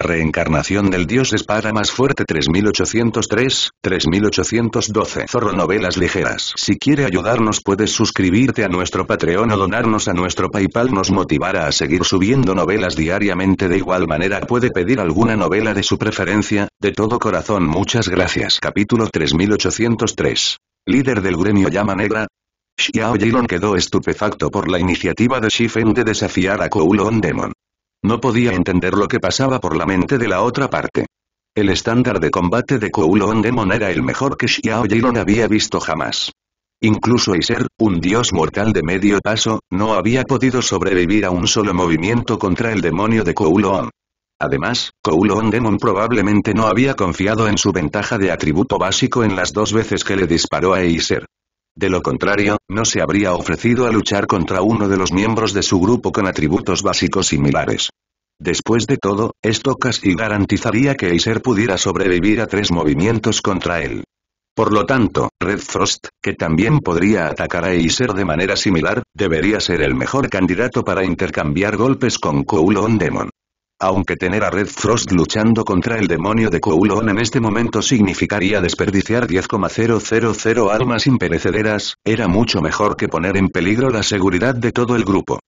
Reencarnación del dios para más fuerte 3803, 3812 Zorro Novelas Ligeras Si quiere ayudarnos puedes suscribirte a nuestro Patreon o donarnos a nuestro Paypal nos motivará a seguir subiendo novelas diariamente de igual manera puede pedir alguna novela de su preferencia, de todo corazón muchas gracias Capítulo 3803 Líder del gremio Llama Negra, Xiao Yilon quedó estupefacto por la iniciativa de Shifen de desafiar a Kowloon Demon. No podía entender lo que pasaba por la mente de la otra parte. El estándar de combate de Kouloon Demon era el mejor que Xiao Yilon había visto jamás. Incluso Iser, un dios mortal de medio paso, no había podido sobrevivir a un solo movimiento contra el demonio de Kouloon. Además, Kouloon Demon probablemente no había confiado en su ventaja de atributo básico en las dos veces que le disparó a Iser. De lo contrario, no se habría ofrecido a luchar contra uno de los miembros de su grupo con atributos básicos similares. Después de todo, esto casi garantizaría que Acer pudiera sobrevivir a tres movimientos contra él. Por lo tanto, Red Frost, que también podría atacar a Acer de manera similar, debería ser el mejor candidato para intercambiar golpes con Kowloon Demon. Aunque tener a Red Frost luchando contra el demonio de Kowloon en este momento significaría desperdiciar 10,000 armas imperecederas, era mucho mejor que poner en peligro la seguridad de todo el grupo.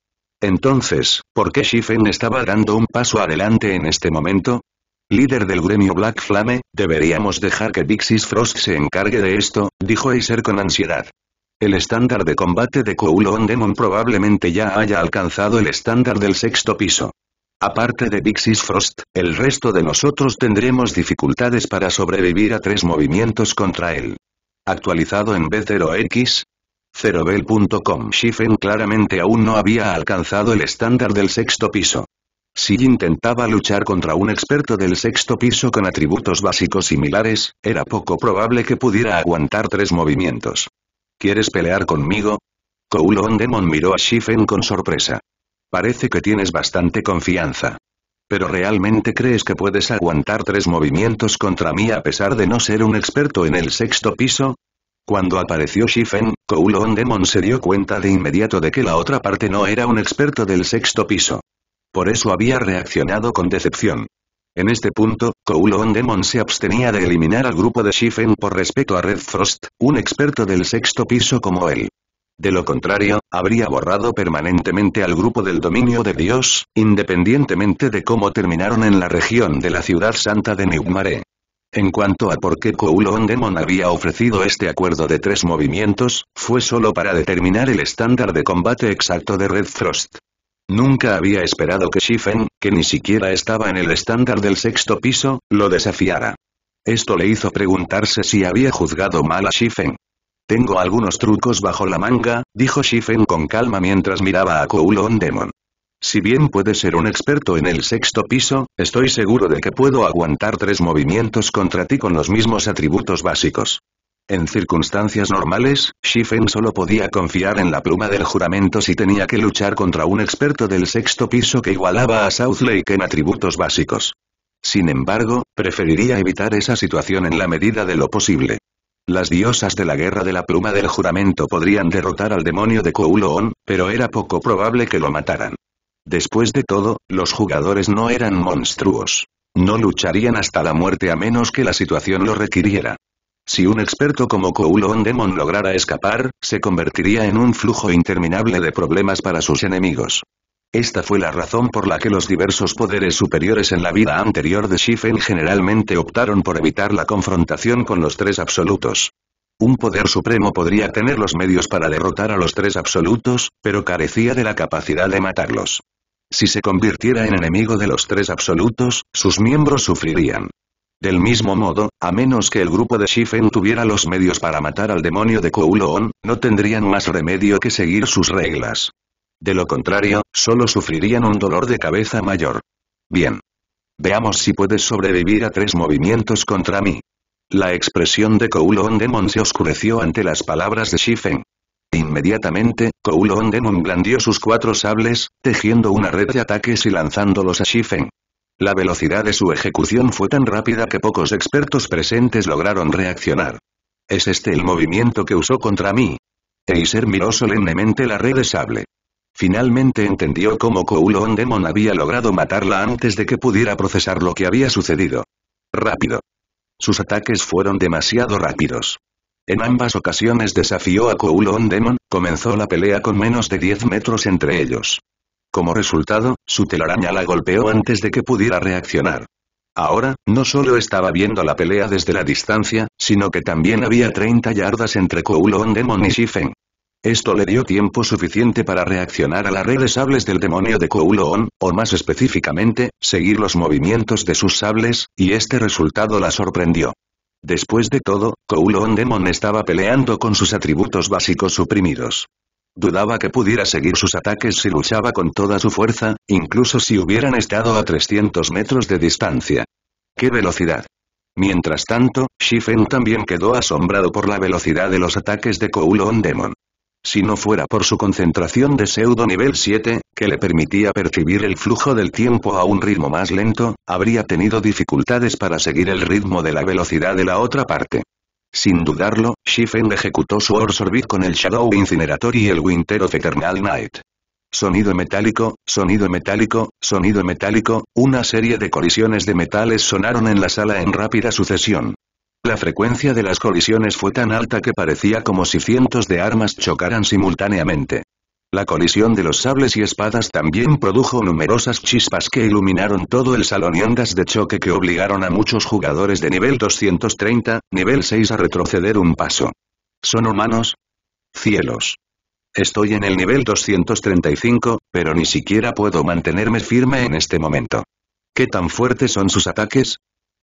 Entonces, ¿por qué Shifen estaba dando un paso adelante en este momento? Líder del gremio Black Flame, deberíamos dejar que Dixis Frost se encargue de esto, dijo Acer con ansiedad. El estándar de combate de Kowloon Demon probablemente ya haya alcanzado el estándar del sexto piso. Aparte de Dixis Frost, el resto de nosotros tendremos dificultades para sobrevivir a tres movimientos contra él. Actualizado en B0X, 0 0Bell.com Shifen claramente aún no había alcanzado el estándar del sexto piso. Si intentaba luchar contra un experto del sexto piso con atributos básicos similares, era poco probable que pudiera aguantar tres movimientos. ¿Quieres pelear conmigo? Kowloon Demon miró a Shifen con sorpresa. Parece que tienes bastante confianza. ¿Pero realmente crees que puedes aguantar tres movimientos contra mí a pesar de no ser un experto en el sexto piso? Cuando apareció Shifen, On Demon se dio cuenta de inmediato de que la otra parte no era un experto del sexto piso. Por eso había reaccionado con decepción. En este punto, On Demon se abstenía de eliminar al grupo de Shifen por respeto a Red Frost, un experto del sexto piso como él. De lo contrario, habría borrado permanentemente al grupo del dominio de Dios, independientemente de cómo terminaron en la región de la ciudad santa de newmaré En cuanto a por qué Kouloon Demon había ofrecido este acuerdo de tres movimientos, fue solo para determinar el estándar de combate exacto de Red Frost. Nunca había esperado que Shifen, que ni siquiera estaba en el estándar del sexto piso, lo desafiara. Esto le hizo preguntarse si había juzgado mal a Shifen, tengo algunos trucos bajo la manga, dijo Shifen con calma mientras miraba a Kowloon Demon. Si bien puede ser un experto en el sexto piso, estoy seguro de que puedo aguantar tres movimientos contra ti con los mismos atributos básicos. En circunstancias normales, Shifen solo podía confiar en la pluma del juramento si tenía que luchar contra un experto del sexto piso que igualaba a Southlake en atributos básicos. Sin embargo, preferiría evitar esa situación en la medida de lo posible. Las diosas de la guerra de la pluma del juramento podrían derrotar al demonio de Kouloon, pero era poco probable que lo mataran. Después de todo, los jugadores no eran monstruos. No lucharían hasta la muerte a menos que la situación lo requiriera. Si un experto como Kouloon Demon lograra escapar, se convertiría en un flujo interminable de problemas para sus enemigos. Esta fue la razón por la que los diversos poderes superiores en la vida anterior de Shifen generalmente optaron por evitar la confrontación con los tres absolutos. Un poder supremo podría tener los medios para derrotar a los tres absolutos, pero carecía de la capacidad de matarlos. Si se convirtiera en enemigo de los tres absolutos, sus miembros sufrirían. Del mismo modo, a menos que el grupo de Shifen tuviera los medios para matar al demonio de Kouloon, no tendrían más remedio que seguir sus reglas. De lo contrario, solo sufrirían un dolor de cabeza mayor. Bien. Veamos si puedes sobrevivir a tres movimientos contra mí. La expresión de Kouloon Demon se oscureció ante las palabras de Shifen. Inmediatamente, Kouloon Demon blandió sus cuatro sables, tejiendo una red de ataques y lanzándolos a Shifen. La velocidad de su ejecución fue tan rápida que pocos expertos presentes lograron reaccionar. ¿Es este el movimiento que usó contra mí? Eiser miró solemnemente la red de sable. Finalmente entendió cómo Kowloon Demon había logrado matarla antes de que pudiera procesar lo que había sucedido. Rápido. Sus ataques fueron demasiado rápidos. En ambas ocasiones desafió a Kowloon Demon, comenzó la pelea con menos de 10 metros entre ellos. Como resultado, su telaraña la golpeó antes de que pudiera reaccionar. Ahora, no solo estaba viendo la pelea desde la distancia, sino que también había 30 yardas entre Kowloon Demon y Shifen. Esto le dio tiempo suficiente para reaccionar a las redes de sables del demonio de Kouloon, o más específicamente, seguir los movimientos de sus sables, y este resultado la sorprendió. Después de todo, Kouloon Demon estaba peleando con sus atributos básicos suprimidos. Dudaba que pudiera seguir sus ataques si luchaba con toda su fuerza, incluso si hubieran estado a 300 metros de distancia. ¡Qué velocidad! Mientras tanto, Shifen también quedó asombrado por la velocidad de los ataques de Kouloon Demon. Si no fuera por su concentración de pseudo nivel 7, que le permitía percibir el flujo del tiempo a un ritmo más lento, habría tenido dificultades para seguir el ritmo de la velocidad de la otra parte. Sin dudarlo, Shifen ejecutó su Orsorbit con el Shadow Incinerator y el Winter of Eternal Night. Sonido metálico, sonido metálico, sonido metálico, una serie de colisiones de metales sonaron en la sala en rápida sucesión. La frecuencia de las colisiones fue tan alta que parecía como si cientos de armas chocaran simultáneamente. La colisión de los sables y espadas también produjo numerosas chispas que iluminaron todo el salón y ondas de choque que obligaron a muchos jugadores de nivel 230, nivel 6 a retroceder un paso. ¿Son humanos? Cielos. Estoy en el nivel 235, pero ni siquiera puedo mantenerme firme en este momento. ¿Qué tan fuertes son sus ataques?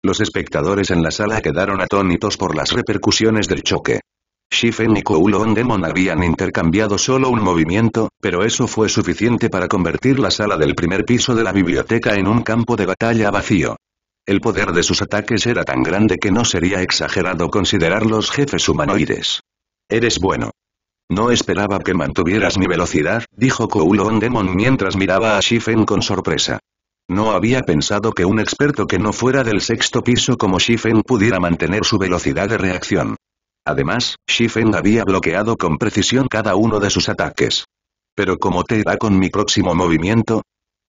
Los espectadores en la sala quedaron atónitos por las repercusiones del choque. Shifen y Kowloon Demon habían intercambiado solo un movimiento, pero eso fue suficiente para convertir la sala del primer piso de la biblioteca en un campo de batalla vacío. El poder de sus ataques era tan grande que no sería exagerado considerarlos jefes humanoides. Eres bueno. No esperaba que mantuvieras mi velocidad, dijo Kowloon Demon mientras miraba a Shifen con sorpresa. No había pensado que un experto que no fuera del sexto piso como Shifen pudiera mantener su velocidad de reacción. Además, Shifen había bloqueado con precisión cada uno de sus ataques. Pero cómo te va con mi próximo movimiento?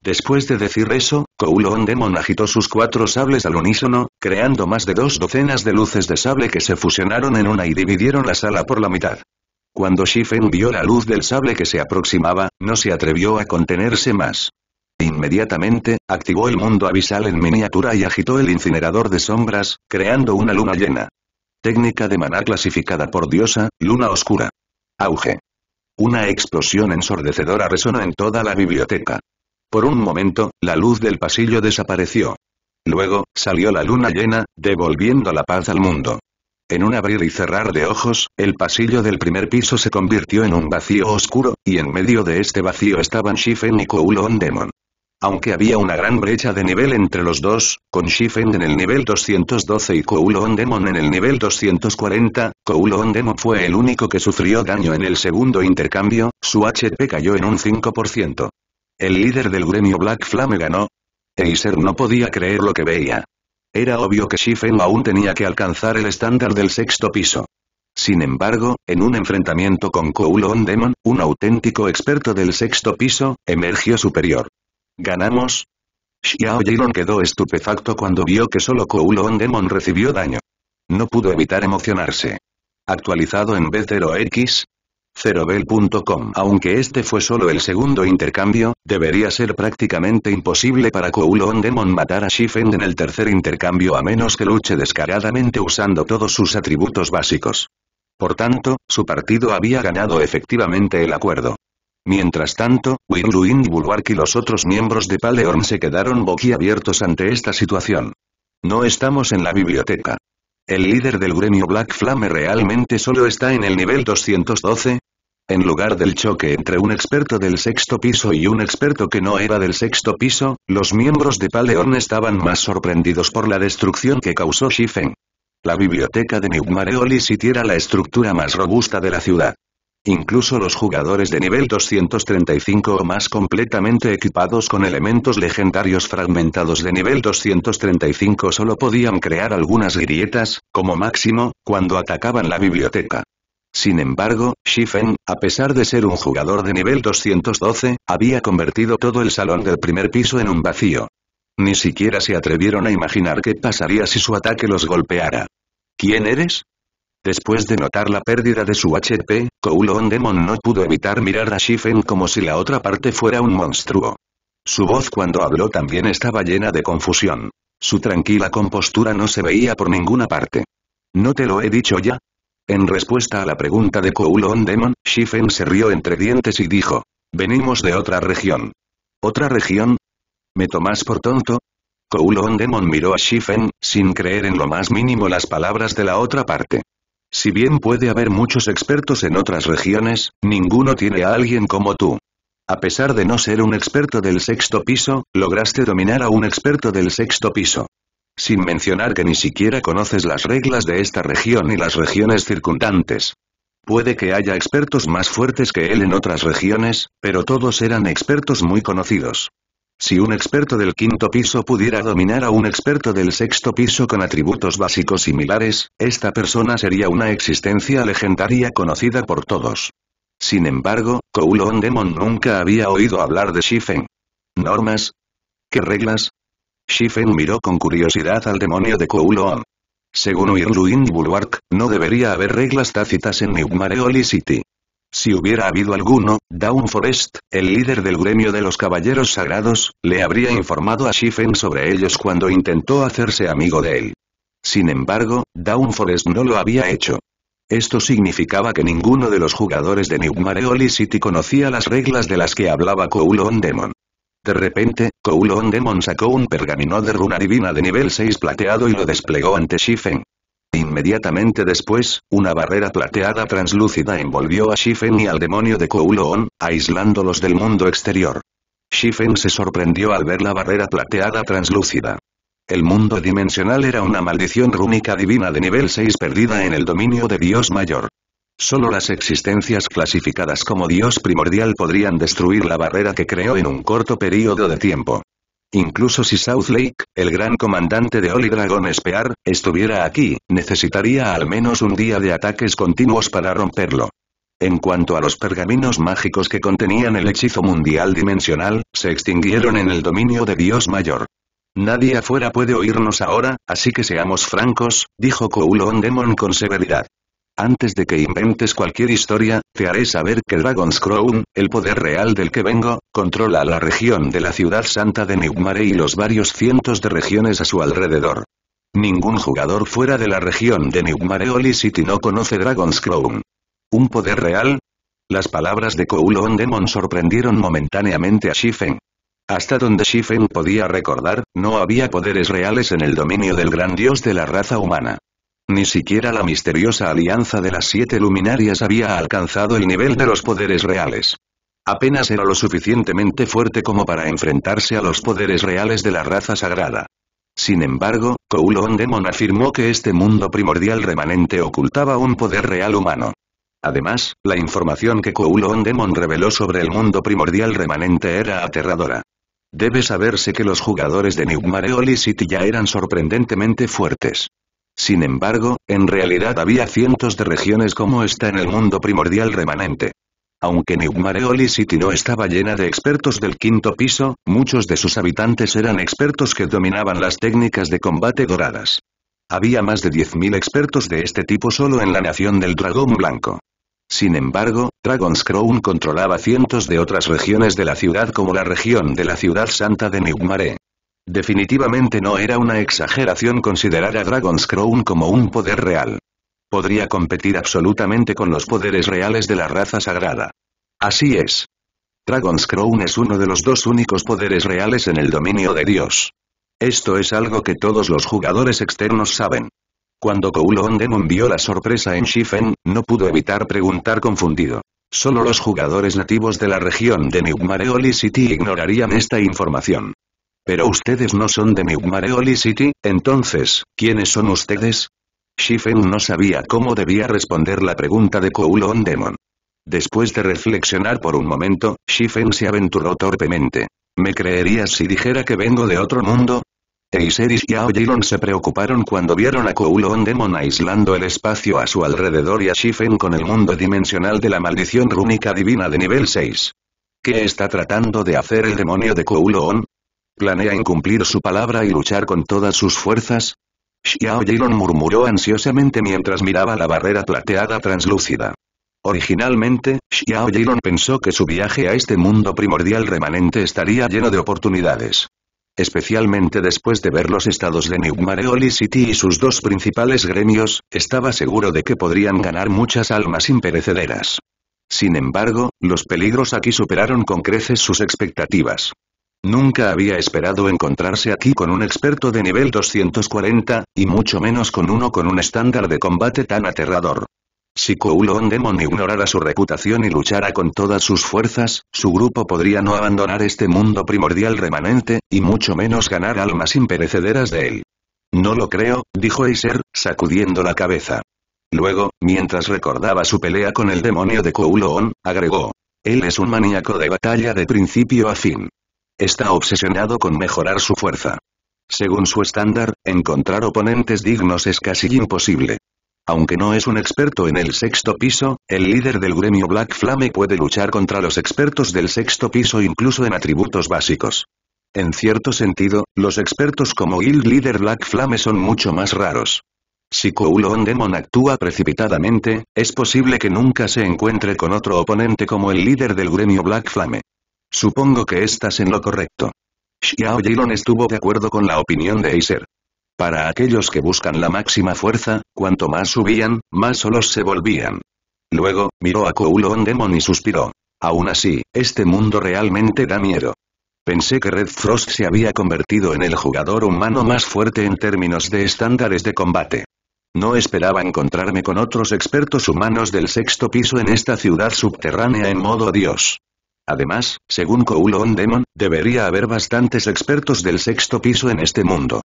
Después de decir eso, Long Demon agitó sus cuatro sables al unísono, creando más de dos docenas de luces de sable que se fusionaron en una y dividieron la sala por la mitad. Cuando Shifen vio la luz del sable que se aproximaba, no se atrevió a contenerse más. Inmediatamente, activó el mundo abisal en miniatura y agitó el incinerador de sombras, creando una luna llena. Técnica de maná clasificada por diosa, luna oscura. Auge. Una explosión ensordecedora resonó en toda la biblioteca. Por un momento, la luz del pasillo desapareció. Luego, salió la luna llena, devolviendo la paz al mundo. En un abrir y cerrar de ojos, el pasillo del primer piso se convirtió en un vacío oscuro, y en medio de este vacío estaban Shifen y Kowloon Demon. Aunque había una gran brecha de nivel entre los dos, con Shifen en el nivel 212 y Kowloon Demon en el nivel 240, koulon Demon fue el único que sufrió daño en el segundo intercambio, su HP cayó en un 5%. El líder del gremio Black Flame ganó. Eiser no podía creer lo que veía. Era obvio que Shifen aún tenía que alcanzar el estándar del sexto piso. Sin embargo, en un enfrentamiento con on Demon, un auténtico experto del sexto piso, emergió superior. ¿Ganamos? Xiao Yilong quedó estupefacto cuando vio que solo Koulo Demon recibió daño. No pudo evitar emocionarse. Actualizado en B0X, 0bel.com Aunque este fue solo el segundo intercambio, debería ser prácticamente imposible para Kowloon Demon matar a Shifen en el tercer intercambio a menos que luche descaradamente usando todos sus atributos básicos. Por tanto, su partido había ganado efectivamente el acuerdo. Mientras tanto, Wiruin Bulwark y los otros miembros de Paleorn se quedaron boquiabiertos ante esta situación. No estamos en la biblioteca. ¿El líder del gremio Black Flame realmente solo está en el nivel 212? En lugar del choque entre un experto del sexto piso y un experto que no era del sexto piso, los miembros de Paleorn estaban más sorprendidos por la destrucción que causó Shifeng. La biblioteca de Newmareoli Mareoli era la estructura más robusta de la ciudad incluso los jugadores de nivel 235 o más completamente equipados con elementos legendarios fragmentados de nivel 235 solo podían crear algunas grietas, como máximo, cuando atacaban la biblioteca. Sin embargo, Shifen, a pesar de ser un jugador de nivel 212, había convertido todo el salón del primer piso en un vacío. Ni siquiera se atrevieron a imaginar qué pasaría si su ataque los golpeara. ¿Quién eres? Después de notar la pérdida de su HP, Koulon Demon no pudo evitar mirar a Shifen como si la otra parte fuera un monstruo. Su voz cuando habló también estaba llena de confusión. Su tranquila compostura no se veía por ninguna parte. ¿No te lo he dicho ya? En respuesta a la pregunta de Koulon Demon, Shifen se rió entre dientes y dijo. Venimos de otra región. ¿Otra región? ¿Me tomás por tonto? Koulon Demon miró a Shifen, sin creer en lo más mínimo las palabras de la otra parte. Si bien puede haber muchos expertos en otras regiones, ninguno tiene a alguien como tú. A pesar de no ser un experto del sexto piso, lograste dominar a un experto del sexto piso. Sin mencionar que ni siquiera conoces las reglas de esta región y las regiones circundantes. Puede que haya expertos más fuertes que él en otras regiones, pero todos eran expertos muy conocidos. Si un experto del quinto piso pudiera dominar a un experto del sexto piso con atributos básicos similares, esta persona sería una existencia legendaria conocida por todos. Sin embargo, Kowloon Demon nunca había oído hablar de Shifen. ¿Normas? ¿Qué reglas? Shifen miró con curiosidad al demonio de Kowloon. Según Irluin Bulwark, no debería haber reglas tácitas en New Mareoli City. Si hubiera habido alguno, Dawn Forest, el líder del gremio de los caballeros sagrados, le habría informado a Shifen sobre ellos cuando intentó hacerse amigo de él. Sin embargo, Dawn Forest no lo había hecho. Esto significaba que ninguno de los jugadores de New Mareoli City conocía las reglas de las que hablaba Kowloon Demon. De repente, Kowloon Demon sacó un pergamino de runa divina de nivel 6 plateado y lo desplegó ante Shifen. Inmediatamente después, una barrera plateada translúcida envolvió a Shifen y al demonio de Kouloon, aislándolos del mundo exterior. Shifen se sorprendió al ver la barrera plateada translúcida. El mundo dimensional era una maldición rúnica divina de nivel 6 perdida en el dominio de Dios Mayor. Solo las existencias clasificadas como Dios primordial podrían destruir la barrera que creó en un corto período de tiempo. Incluso si Southlake, el gran comandante de Holy Dragon Spear, estuviera aquí, necesitaría al menos un día de ataques continuos para romperlo. En cuanto a los pergaminos mágicos que contenían el hechizo mundial dimensional, se extinguieron en el dominio de Dios Mayor. Nadie afuera puede oírnos ahora, así que seamos francos, dijo Kowloon Demon con severidad. Antes de que inventes cualquier historia, te haré saber que Dragon's Crown, el poder real del que vengo, controla la región de la ciudad santa de Neumare y los varios cientos de regiones a su alrededor. Ningún jugador fuera de la región de Neumare o City no conoce Dragon's Crown. ¿Un poder real? Las palabras de Kowloon Demon sorprendieron momentáneamente a Shifen. Hasta donde Shifen podía recordar, no había poderes reales en el dominio del gran dios de la raza humana. Ni siquiera la misteriosa alianza de las siete luminarias había alcanzado el nivel de los poderes reales. Apenas era lo suficientemente fuerte como para enfrentarse a los poderes reales de la raza sagrada. Sin embargo, Koulon Demon afirmó que este mundo primordial remanente ocultaba un poder real humano. Además, la información que Koulon Demon reveló sobre el mundo primordial remanente era aterradora. Debe saberse que los jugadores de New Mare City ya eran sorprendentemente fuertes. Sin embargo, en realidad había cientos de regiones como esta en el mundo primordial remanente. Aunque New Mareoli City no estaba llena de expertos del quinto piso, muchos de sus habitantes eran expertos que dominaban las técnicas de combate doradas. Había más de 10.000 expertos de este tipo solo en la nación del dragón blanco. Sin embargo, Dragon's Crown controlaba cientos de otras regiones de la ciudad como la región de la ciudad santa de Newmare. Definitivamente no era una exageración considerar a Dragon's Crown como un poder real. Podría competir absolutamente con los poderes reales de la raza sagrada. Así es. Dragon's Crown es uno de los dos únicos poderes reales en el dominio de Dios. Esto es algo que todos los jugadores externos saben. Cuando Kowloon Demon vio la sorpresa en Shifen, no pudo evitar preguntar confundido. Solo los jugadores nativos de la región de New Mareoli City ignorarían esta información. Pero ustedes no son de New City, entonces, ¿quiénes son ustedes? Shifen no sabía cómo debía responder la pregunta de Kowloon Demon. Después de reflexionar por un momento, Shifen se aventuró torpemente. ¿Me creerías si dijera que vengo de otro mundo? Eiseris y Aoyilon se preocuparon cuando vieron a Kowloon Demon aislando el espacio a su alrededor y a Shifen con el mundo dimensional de la maldición rúnica divina de nivel 6. ¿Qué está tratando de hacer el demonio de Kowloon? ¿Planea incumplir su palabra y luchar con todas sus fuerzas? Xiao Jiron murmuró ansiosamente mientras miraba la barrera plateada translúcida. Originalmente, Xiao Jiron pensó que su viaje a este mundo primordial remanente estaría lleno de oportunidades. Especialmente después de ver los estados de New Mareoli City y sus dos principales gremios, estaba seguro de que podrían ganar muchas almas imperecederas. Sin embargo, los peligros aquí superaron con creces sus expectativas. Nunca había esperado encontrarse aquí con un experto de nivel 240, y mucho menos con uno con un estándar de combate tan aterrador. Si Kouloon Demon ignorara su reputación y luchara con todas sus fuerzas, su grupo podría no abandonar este mundo primordial remanente, y mucho menos ganar almas imperecederas de él. No lo creo, dijo Acer, sacudiendo la cabeza. Luego, mientras recordaba su pelea con el demonio de Kouloon, agregó. Él es un maníaco de batalla de principio a fin. Está obsesionado con mejorar su fuerza. Según su estándar, encontrar oponentes dignos es casi imposible. Aunque no es un experto en el sexto piso, el líder del gremio Black Flame puede luchar contra los expertos del sexto piso incluso en atributos básicos. En cierto sentido, los expertos como Guild Leader Black Flame son mucho más raros. Si Kowloon Demon actúa precipitadamente, es posible que nunca se encuentre con otro oponente como el líder del gremio Black Flame. Supongo que estás en lo correcto. Xiao Yilon estuvo de acuerdo con la opinión de Acer. Para aquellos que buscan la máxima fuerza, cuanto más subían, más solos se volvían. Luego, miró a Kowloon Demon y suspiró. Aún así, este mundo realmente da miedo. Pensé que Red Frost se había convertido en el jugador humano más fuerte en términos de estándares de combate. No esperaba encontrarme con otros expertos humanos del sexto piso en esta ciudad subterránea en modo Dios. Además, según Koulon Demon, debería haber bastantes expertos del sexto piso en este mundo.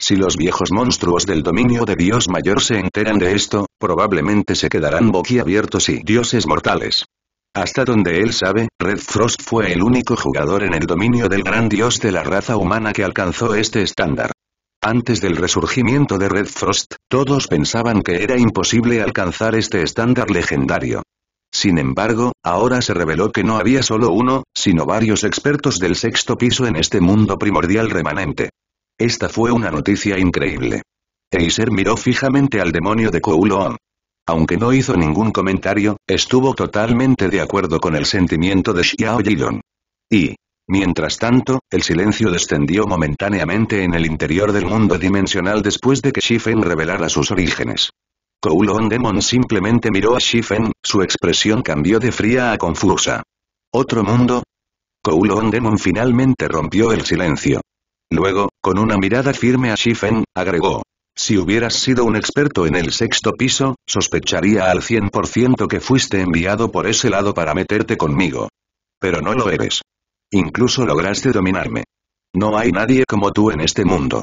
Si los viejos monstruos del dominio de Dios Mayor se enteran de esto, probablemente se quedarán boquiabiertos y dioses mortales. Hasta donde él sabe, Red Frost fue el único jugador en el dominio del gran dios de la raza humana que alcanzó este estándar. Antes del resurgimiento de Red Frost, todos pensaban que era imposible alcanzar este estándar legendario. Sin embargo, ahora se reveló que no había solo uno, sino varios expertos del sexto piso en este mundo primordial remanente. Esta fue una noticia increíble. Eiser miró fijamente al demonio de Kowloon. Aunque no hizo ningún comentario, estuvo totalmente de acuerdo con el sentimiento de Xiao Yilong. Y, mientras tanto, el silencio descendió momentáneamente en el interior del mundo dimensional después de que Shifen revelara sus orígenes. Kowloon Demon simplemente miró a Shifen, su expresión cambió de fría a confusa. ¿Otro mundo? Kowloon Demon finalmente rompió el silencio. Luego, con una mirada firme a Shifen, agregó. Si hubieras sido un experto en el sexto piso, sospecharía al 100% que fuiste enviado por ese lado para meterte conmigo. Pero no lo eres. Incluso lograste dominarme. No hay nadie como tú en este mundo.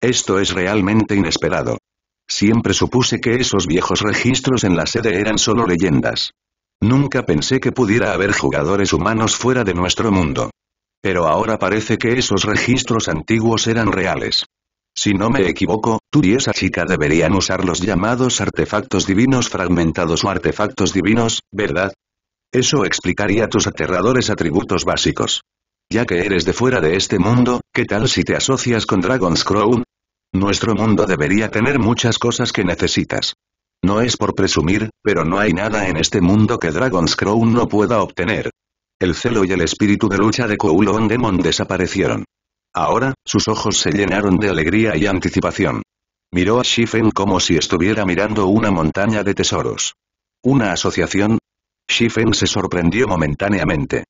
Esto es realmente inesperado. Siempre supuse que esos viejos registros en la sede eran solo leyendas. Nunca pensé que pudiera haber jugadores humanos fuera de nuestro mundo. Pero ahora parece que esos registros antiguos eran reales. Si no me equivoco, tú y esa chica deberían usar los llamados artefactos divinos fragmentados o artefactos divinos, ¿verdad? Eso explicaría tus aterradores atributos básicos. Ya que eres de fuera de este mundo, ¿qué tal si te asocias con Dragon's Crown, nuestro mundo debería tener muchas cosas que necesitas. No es por presumir, pero no hay nada en este mundo que Dragon's Crown no pueda obtener. El celo y el espíritu de lucha de Kowloon Demon desaparecieron. Ahora, sus ojos se llenaron de alegría y anticipación. Miró a Shifen como si estuviera mirando una montaña de tesoros. ¿Una asociación? Shifen se sorprendió momentáneamente.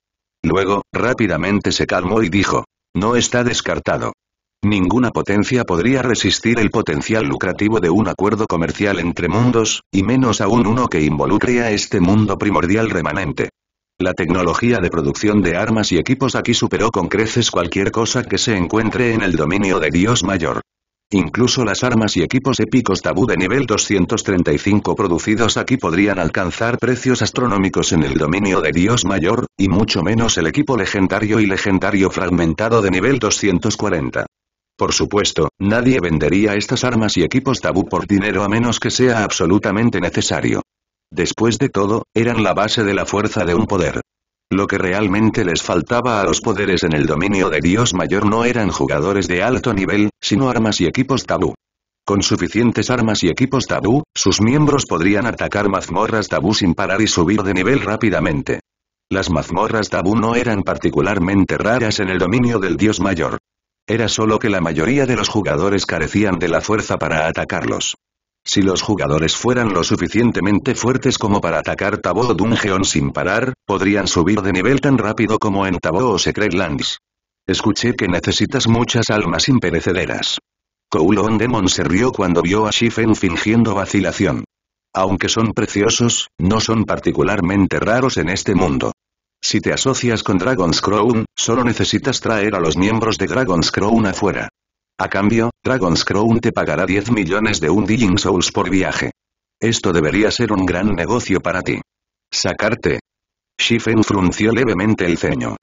Luego, rápidamente se calmó y dijo. No está descartado. Ninguna potencia podría resistir el potencial lucrativo de un acuerdo comercial entre mundos, y menos aún uno que involucre a este mundo primordial remanente. La tecnología de producción de armas y equipos aquí superó con creces cualquier cosa que se encuentre en el dominio de Dios Mayor. Incluso las armas y equipos épicos tabú de nivel 235 producidos aquí podrían alcanzar precios astronómicos en el dominio de Dios Mayor, y mucho menos el equipo legendario y legendario fragmentado de nivel 240. Por supuesto, nadie vendería estas armas y equipos tabú por dinero a menos que sea absolutamente necesario. Después de todo, eran la base de la fuerza de un poder. Lo que realmente les faltaba a los poderes en el dominio de Dios Mayor no eran jugadores de alto nivel, sino armas y equipos tabú. Con suficientes armas y equipos tabú, sus miembros podrían atacar mazmorras tabú sin parar y subir de nivel rápidamente. Las mazmorras tabú no eran particularmente raras en el dominio del Dios Mayor. Era solo que la mayoría de los jugadores carecían de la fuerza para atacarlos. Si los jugadores fueran lo suficientemente fuertes como para atacar Taboo Dungeon sin parar, podrían subir de nivel tan rápido como en Taboo o Secret Lands. Escuché que necesitas muchas almas imperecederas. Kowloon Demon se rió cuando vio a Shifen fingiendo vacilación. Aunque son preciosos, no son particularmente raros en este mundo. Si te asocias con Dragon's Crown, solo necesitas traer a los miembros de Dragon's Crown afuera. A cambio, Dragon's Crown te pagará 10 millones de Undying Souls por viaje. Esto debería ser un gran negocio para ti. Sacarte. Shifen frunció levemente el ceño.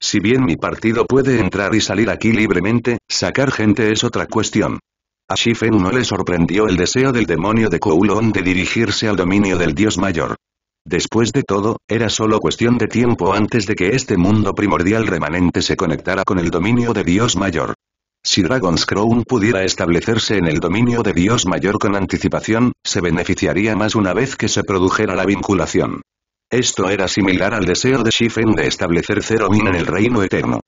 Si bien mi partido puede entrar y salir aquí libremente, sacar gente es otra cuestión. A Shifen no le sorprendió el deseo del demonio de Kowloon de dirigirse al dominio del dios mayor. Después de todo, era solo cuestión de tiempo antes de que este mundo primordial remanente se conectara con el dominio de Dios Mayor. Si Dragon's Crown pudiera establecerse en el dominio de Dios Mayor con anticipación, se beneficiaría más una vez que se produjera la vinculación. Esto era similar al deseo de Shifen de establecer Min en el Reino Eterno.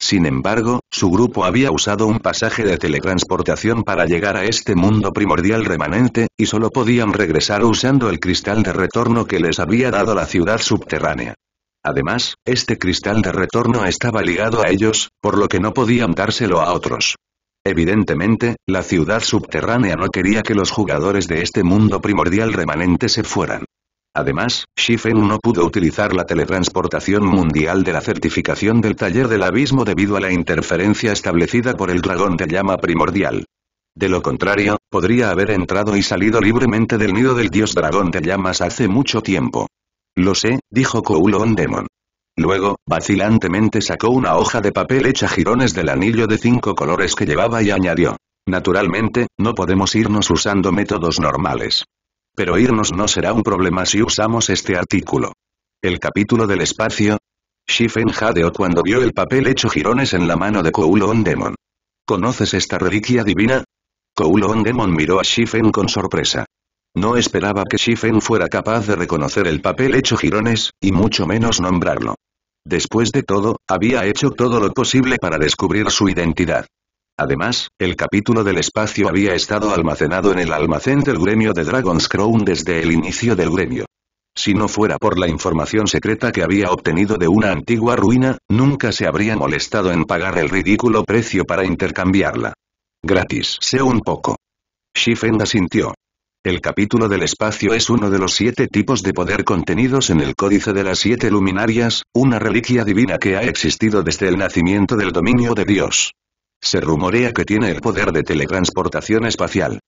Sin embargo, su grupo había usado un pasaje de teletransportación para llegar a este mundo primordial remanente, y solo podían regresar usando el cristal de retorno que les había dado la ciudad subterránea. Además, este cristal de retorno estaba ligado a ellos, por lo que no podían dárselo a otros. Evidentemente, la ciudad subterránea no quería que los jugadores de este mundo primordial remanente se fueran. Además, Shifen no pudo utilizar la teletransportación mundial de la certificación del taller del abismo debido a la interferencia establecida por el dragón de llama primordial. De lo contrario, podría haber entrado y salido libremente del nido del dios dragón de llamas hace mucho tiempo. Lo sé, dijo Kowloon Demon. Luego, vacilantemente sacó una hoja de papel hecha jirones del anillo de cinco colores que llevaba y añadió. Naturalmente, no podemos irnos usando métodos normales. Pero irnos no será un problema si usamos este artículo. El capítulo del espacio. Shifen jadeó cuando vio el papel hecho girones en la mano de Kouloon Demon. ¿Conoces esta reliquia divina? Kouloon Demon miró a Shifen con sorpresa. No esperaba que Shifen fuera capaz de reconocer el papel hecho girones, y mucho menos nombrarlo. Después de todo, había hecho todo lo posible para descubrir su identidad. Además, el capítulo del espacio había estado almacenado en el almacén del gremio de Dragon's Crown desde el inicio del gremio. Si no fuera por la información secreta que había obtenido de una antigua ruina, nunca se habría molestado en pagar el ridículo precio para intercambiarla. Gratis. Sé un poco. Shifen asintió. El capítulo del espacio es uno de los siete tipos de poder contenidos en el Códice de las Siete Luminarias, una reliquia divina que ha existido desde el nacimiento del dominio de Dios. Se rumorea que tiene el poder de teletransportación espacial.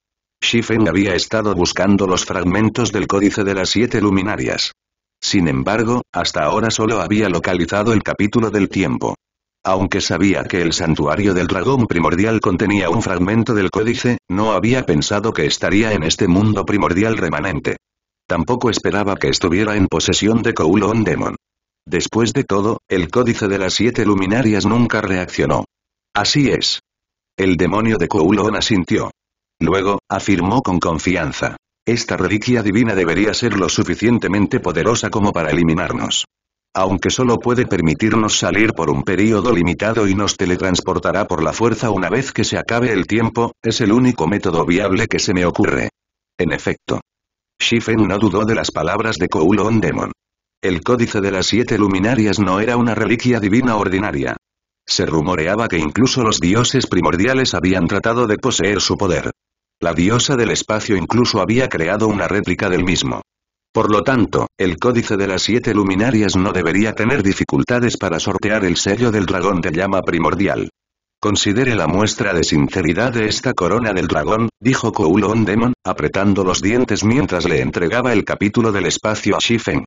Shifen había estado buscando los fragmentos del Códice de las Siete Luminarias. Sin embargo, hasta ahora solo había localizado el capítulo del tiempo. Aunque sabía que el santuario del dragón primordial contenía un fragmento del códice, no había pensado que estaría en este mundo primordial remanente. Tampoco esperaba que estuviera en posesión de Kowloon Demon. Después de todo, el códice de las siete luminarias nunca reaccionó. Así es. El demonio de Koulon asintió. Luego, afirmó con confianza. Esta reliquia divina debería ser lo suficientemente poderosa como para eliminarnos. Aunque solo puede permitirnos salir por un período limitado y nos teletransportará por la fuerza una vez que se acabe el tiempo, es el único método viable que se me ocurre. En efecto. Shifen no dudó de las palabras de Koulon Demon. El Códice de las Siete Luminarias no era una reliquia divina ordinaria, se rumoreaba que incluso los dioses primordiales habían tratado de poseer su poder. La diosa del espacio incluso había creado una réplica del mismo. Por lo tanto, el Códice de las Siete Luminarias no debería tener dificultades para sortear el sello del dragón de llama primordial. Considere la muestra de sinceridad de esta corona del dragón, dijo Kouloon Demon, apretando los dientes mientras le entregaba el capítulo del espacio a Shifeng.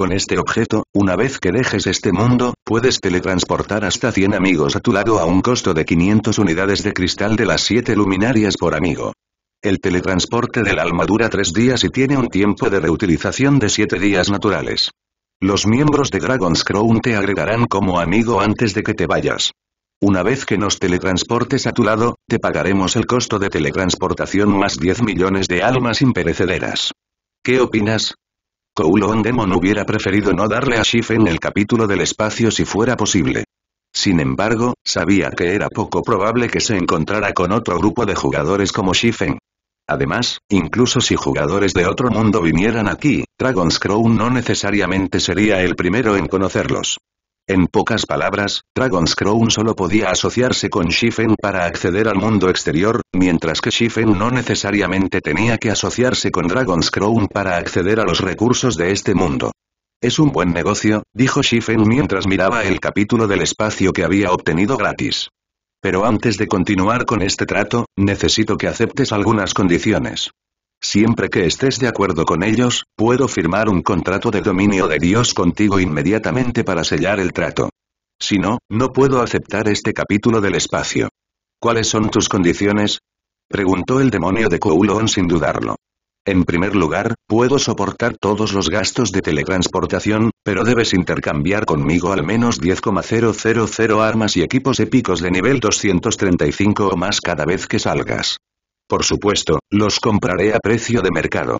Con este objeto, una vez que dejes este mundo, puedes teletransportar hasta 100 amigos a tu lado a un costo de 500 unidades de cristal de las 7 luminarias por amigo. El teletransporte del alma dura 3 días y tiene un tiempo de reutilización de 7 días naturales. Los miembros de Dragon's Crown te agregarán como amigo antes de que te vayas. Una vez que nos teletransportes a tu lado, te pagaremos el costo de teletransportación más 10 millones de almas imperecederas. ¿Qué opinas? Kowloon Demon hubiera preferido no darle a Shifen el capítulo del espacio si fuera posible. Sin embargo, sabía que era poco probable que se encontrara con otro grupo de jugadores como Shifen. Además, incluso si jugadores de otro mundo vinieran aquí, Dragon's Crown no necesariamente sería el primero en conocerlos. En pocas palabras, Dragon's Crown solo podía asociarse con Shifen para acceder al mundo exterior, mientras que Shifen no necesariamente tenía que asociarse con Dragon's Crown para acceder a los recursos de este mundo. Es un buen negocio, dijo Shifen mientras miraba el capítulo del espacio que había obtenido gratis. Pero antes de continuar con este trato, necesito que aceptes algunas condiciones. Siempre que estés de acuerdo con ellos, puedo firmar un contrato de dominio de Dios contigo inmediatamente para sellar el trato. Si no, no puedo aceptar este capítulo del espacio. ¿Cuáles son tus condiciones? Preguntó el demonio de Kowloon sin dudarlo. En primer lugar, puedo soportar todos los gastos de teletransportación, pero debes intercambiar conmigo al menos 10,000 armas y equipos épicos de nivel 235 o más cada vez que salgas. Por supuesto, los compraré a precio de mercado.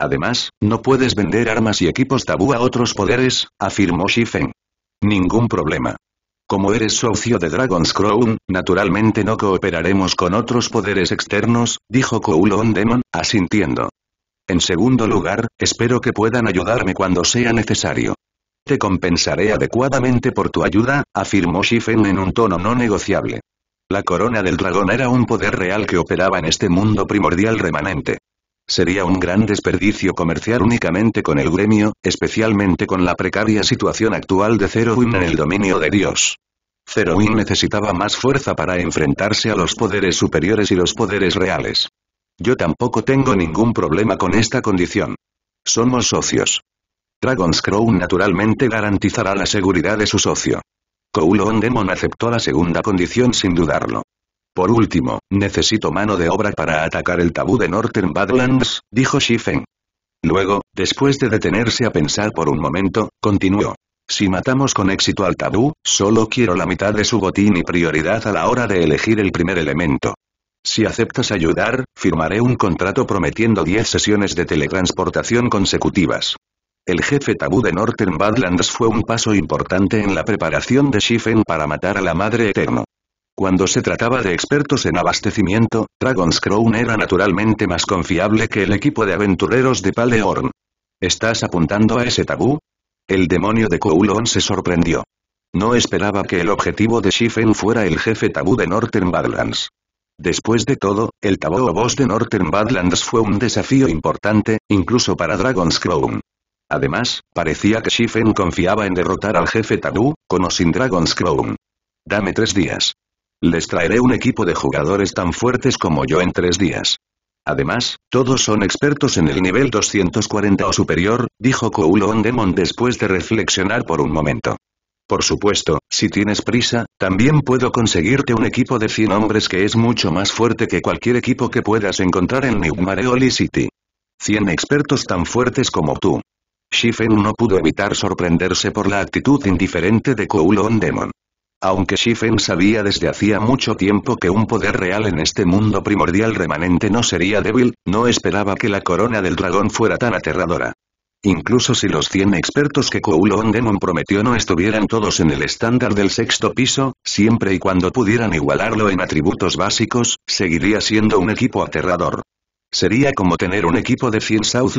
Además, no puedes vender armas y equipos tabú a otros poderes, afirmó Shifen. Ningún problema. Como eres socio de Dragon's Crown, naturalmente no cooperaremos con otros poderes externos, dijo Kowloon Demon, asintiendo. En segundo lugar, espero que puedan ayudarme cuando sea necesario. Te compensaré adecuadamente por tu ayuda, afirmó Shifen en un tono no negociable. La corona del dragón era un poder real que operaba en este mundo primordial remanente. Sería un gran desperdicio comerciar únicamente con el gremio, especialmente con la precaria situación actual de Zero en el dominio de Dios. Zero necesitaba más fuerza para enfrentarse a los poderes superiores y los poderes reales. Yo tampoco tengo ningún problema con esta condición. Somos socios. Dragon's Crown naturalmente garantizará la seguridad de su socio. Kowloon Demon aceptó la segunda condición sin dudarlo. Por último, necesito mano de obra para atacar el tabú de Northern Badlands, dijo Shifen. Luego, después de detenerse a pensar por un momento, continuó. Si matamos con éxito al tabú, solo quiero la mitad de su botín y prioridad a la hora de elegir el primer elemento. Si aceptas ayudar, firmaré un contrato prometiendo 10 sesiones de teletransportación consecutivas. El jefe tabú de Northern Badlands fue un paso importante en la preparación de Shifen para matar a la Madre Eterno. Cuando se trataba de expertos en abastecimiento, Dragon's era naturalmente más confiable que el equipo de aventureros de Paleorn. ¿Estás apuntando a ese tabú? El demonio de Coulon se sorprendió. No esperaba que el objetivo de Shifen fuera el jefe tabú de Northern Badlands. Después de todo, el tabú o boss de Northern Badlands fue un desafío importante, incluso para Dragon's Además, parecía que Shifen confiaba en derrotar al jefe Tadu, con o sin Dragon's Crown. Dame tres días. Les traeré un equipo de jugadores tan fuertes como yo en tres días. Además, todos son expertos en el nivel 240 o superior, dijo Kowloon Demon después de reflexionar por un momento. Por supuesto, si tienes prisa, también puedo conseguirte un equipo de 100 hombres que es mucho más fuerte que cualquier equipo que puedas encontrar en New Mareoli City. 100 expertos tan fuertes como tú. Shifen no pudo evitar sorprenderse por la actitud indiferente de Kowloon Demon. Aunque Shifen sabía desde hacía mucho tiempo que un poder real en este mundo primordial remanente no sería débil, no esperaba que la corona del dragón fuera tan aterradora. Incluso si los 100 expertos que Kowloon Demon prometió no estuvieran todos en el estándar del sexto piso, siempre y cuando pudieran igualarlo en atributos básicos, seguiría siendo un equipo aterrador. Sería como tener un equipo de 100 South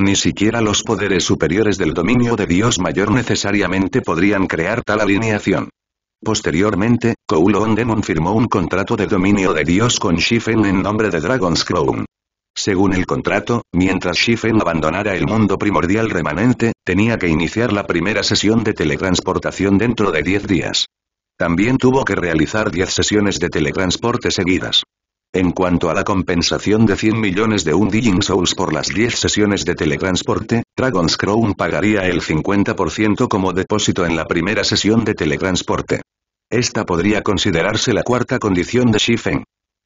ni siquiera los poderes superiores del dominio de Dios mayor necesariamente podrían crear tal alineación. Posteriormente, Kowloon Demon firmó un contrato de dominio de Dios con Shifen en nombre de Dragon's Crown. Según el contrato, mientras Shifen abandonara el mundo primordial remanente, tenía que iniciar la primera sesión de teletransportación dentro de 10 días. También tuvo que realizar 10 sesiones de teletransporte seguidas. En cuanto a la compensación de 100 millones de Undying Souls por las 10 sesiones de teletransporte, Dragon's Crown pagaría el 50% como depósito en la primera sesión de teletransporte. Esta podría considerarse la cuarta condición de Shifen.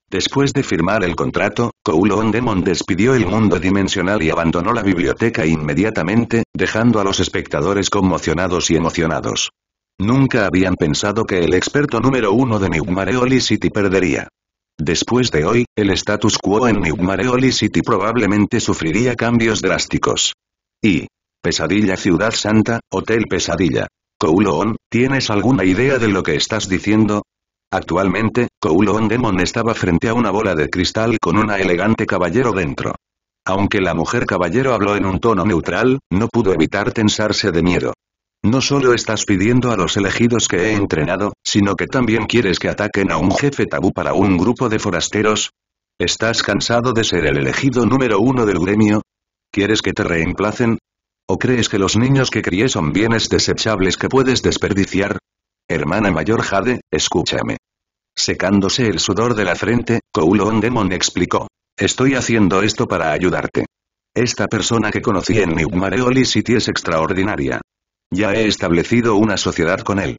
Después de firmar el contrato, Kowloon Demon despidió el mundo dimensional y abandonó la biblioteca inmediatamente, dejando a los espectadores conmocionados y emocionados. Nunca habían pensado que el experto número uno de New City perdería. Después de hoy, el status quo en New Mareoli City probablemente sufriría cambios drásticos. Y. Pesadilla Ciudad Santa, Hotel Pesadilla. Kouloon, ¿tienes alguna idea de lo que estás diciendo? Actualmente, Kouloon Demon estaba frente a una bola de cristal con una elegante caballero dentro. Aunque la mujer caballero habló en un tono neutral, no pudo evitar tensarse de miedo. No solo estás pidiendo a los elegidos que he entrenado, sino que también quieres que ataquen a un jefe tabú para un grupo de forasteros. ¿Estás cansado de ser el elegido número uno del gremio? ¿Quieres que te reemplacen? ¿O crees que los niños que crié son bienes desechables que puedes desperdiciar? Hermana mayor Jade, escúchame. Secándose el sudor de la frente, Kowloon Demon explicó. Estoy haciendo esto para ayudarte. Esta persona que conocí en New Mareoli City es extraordinaria. Ya he establecido una sociedad con él.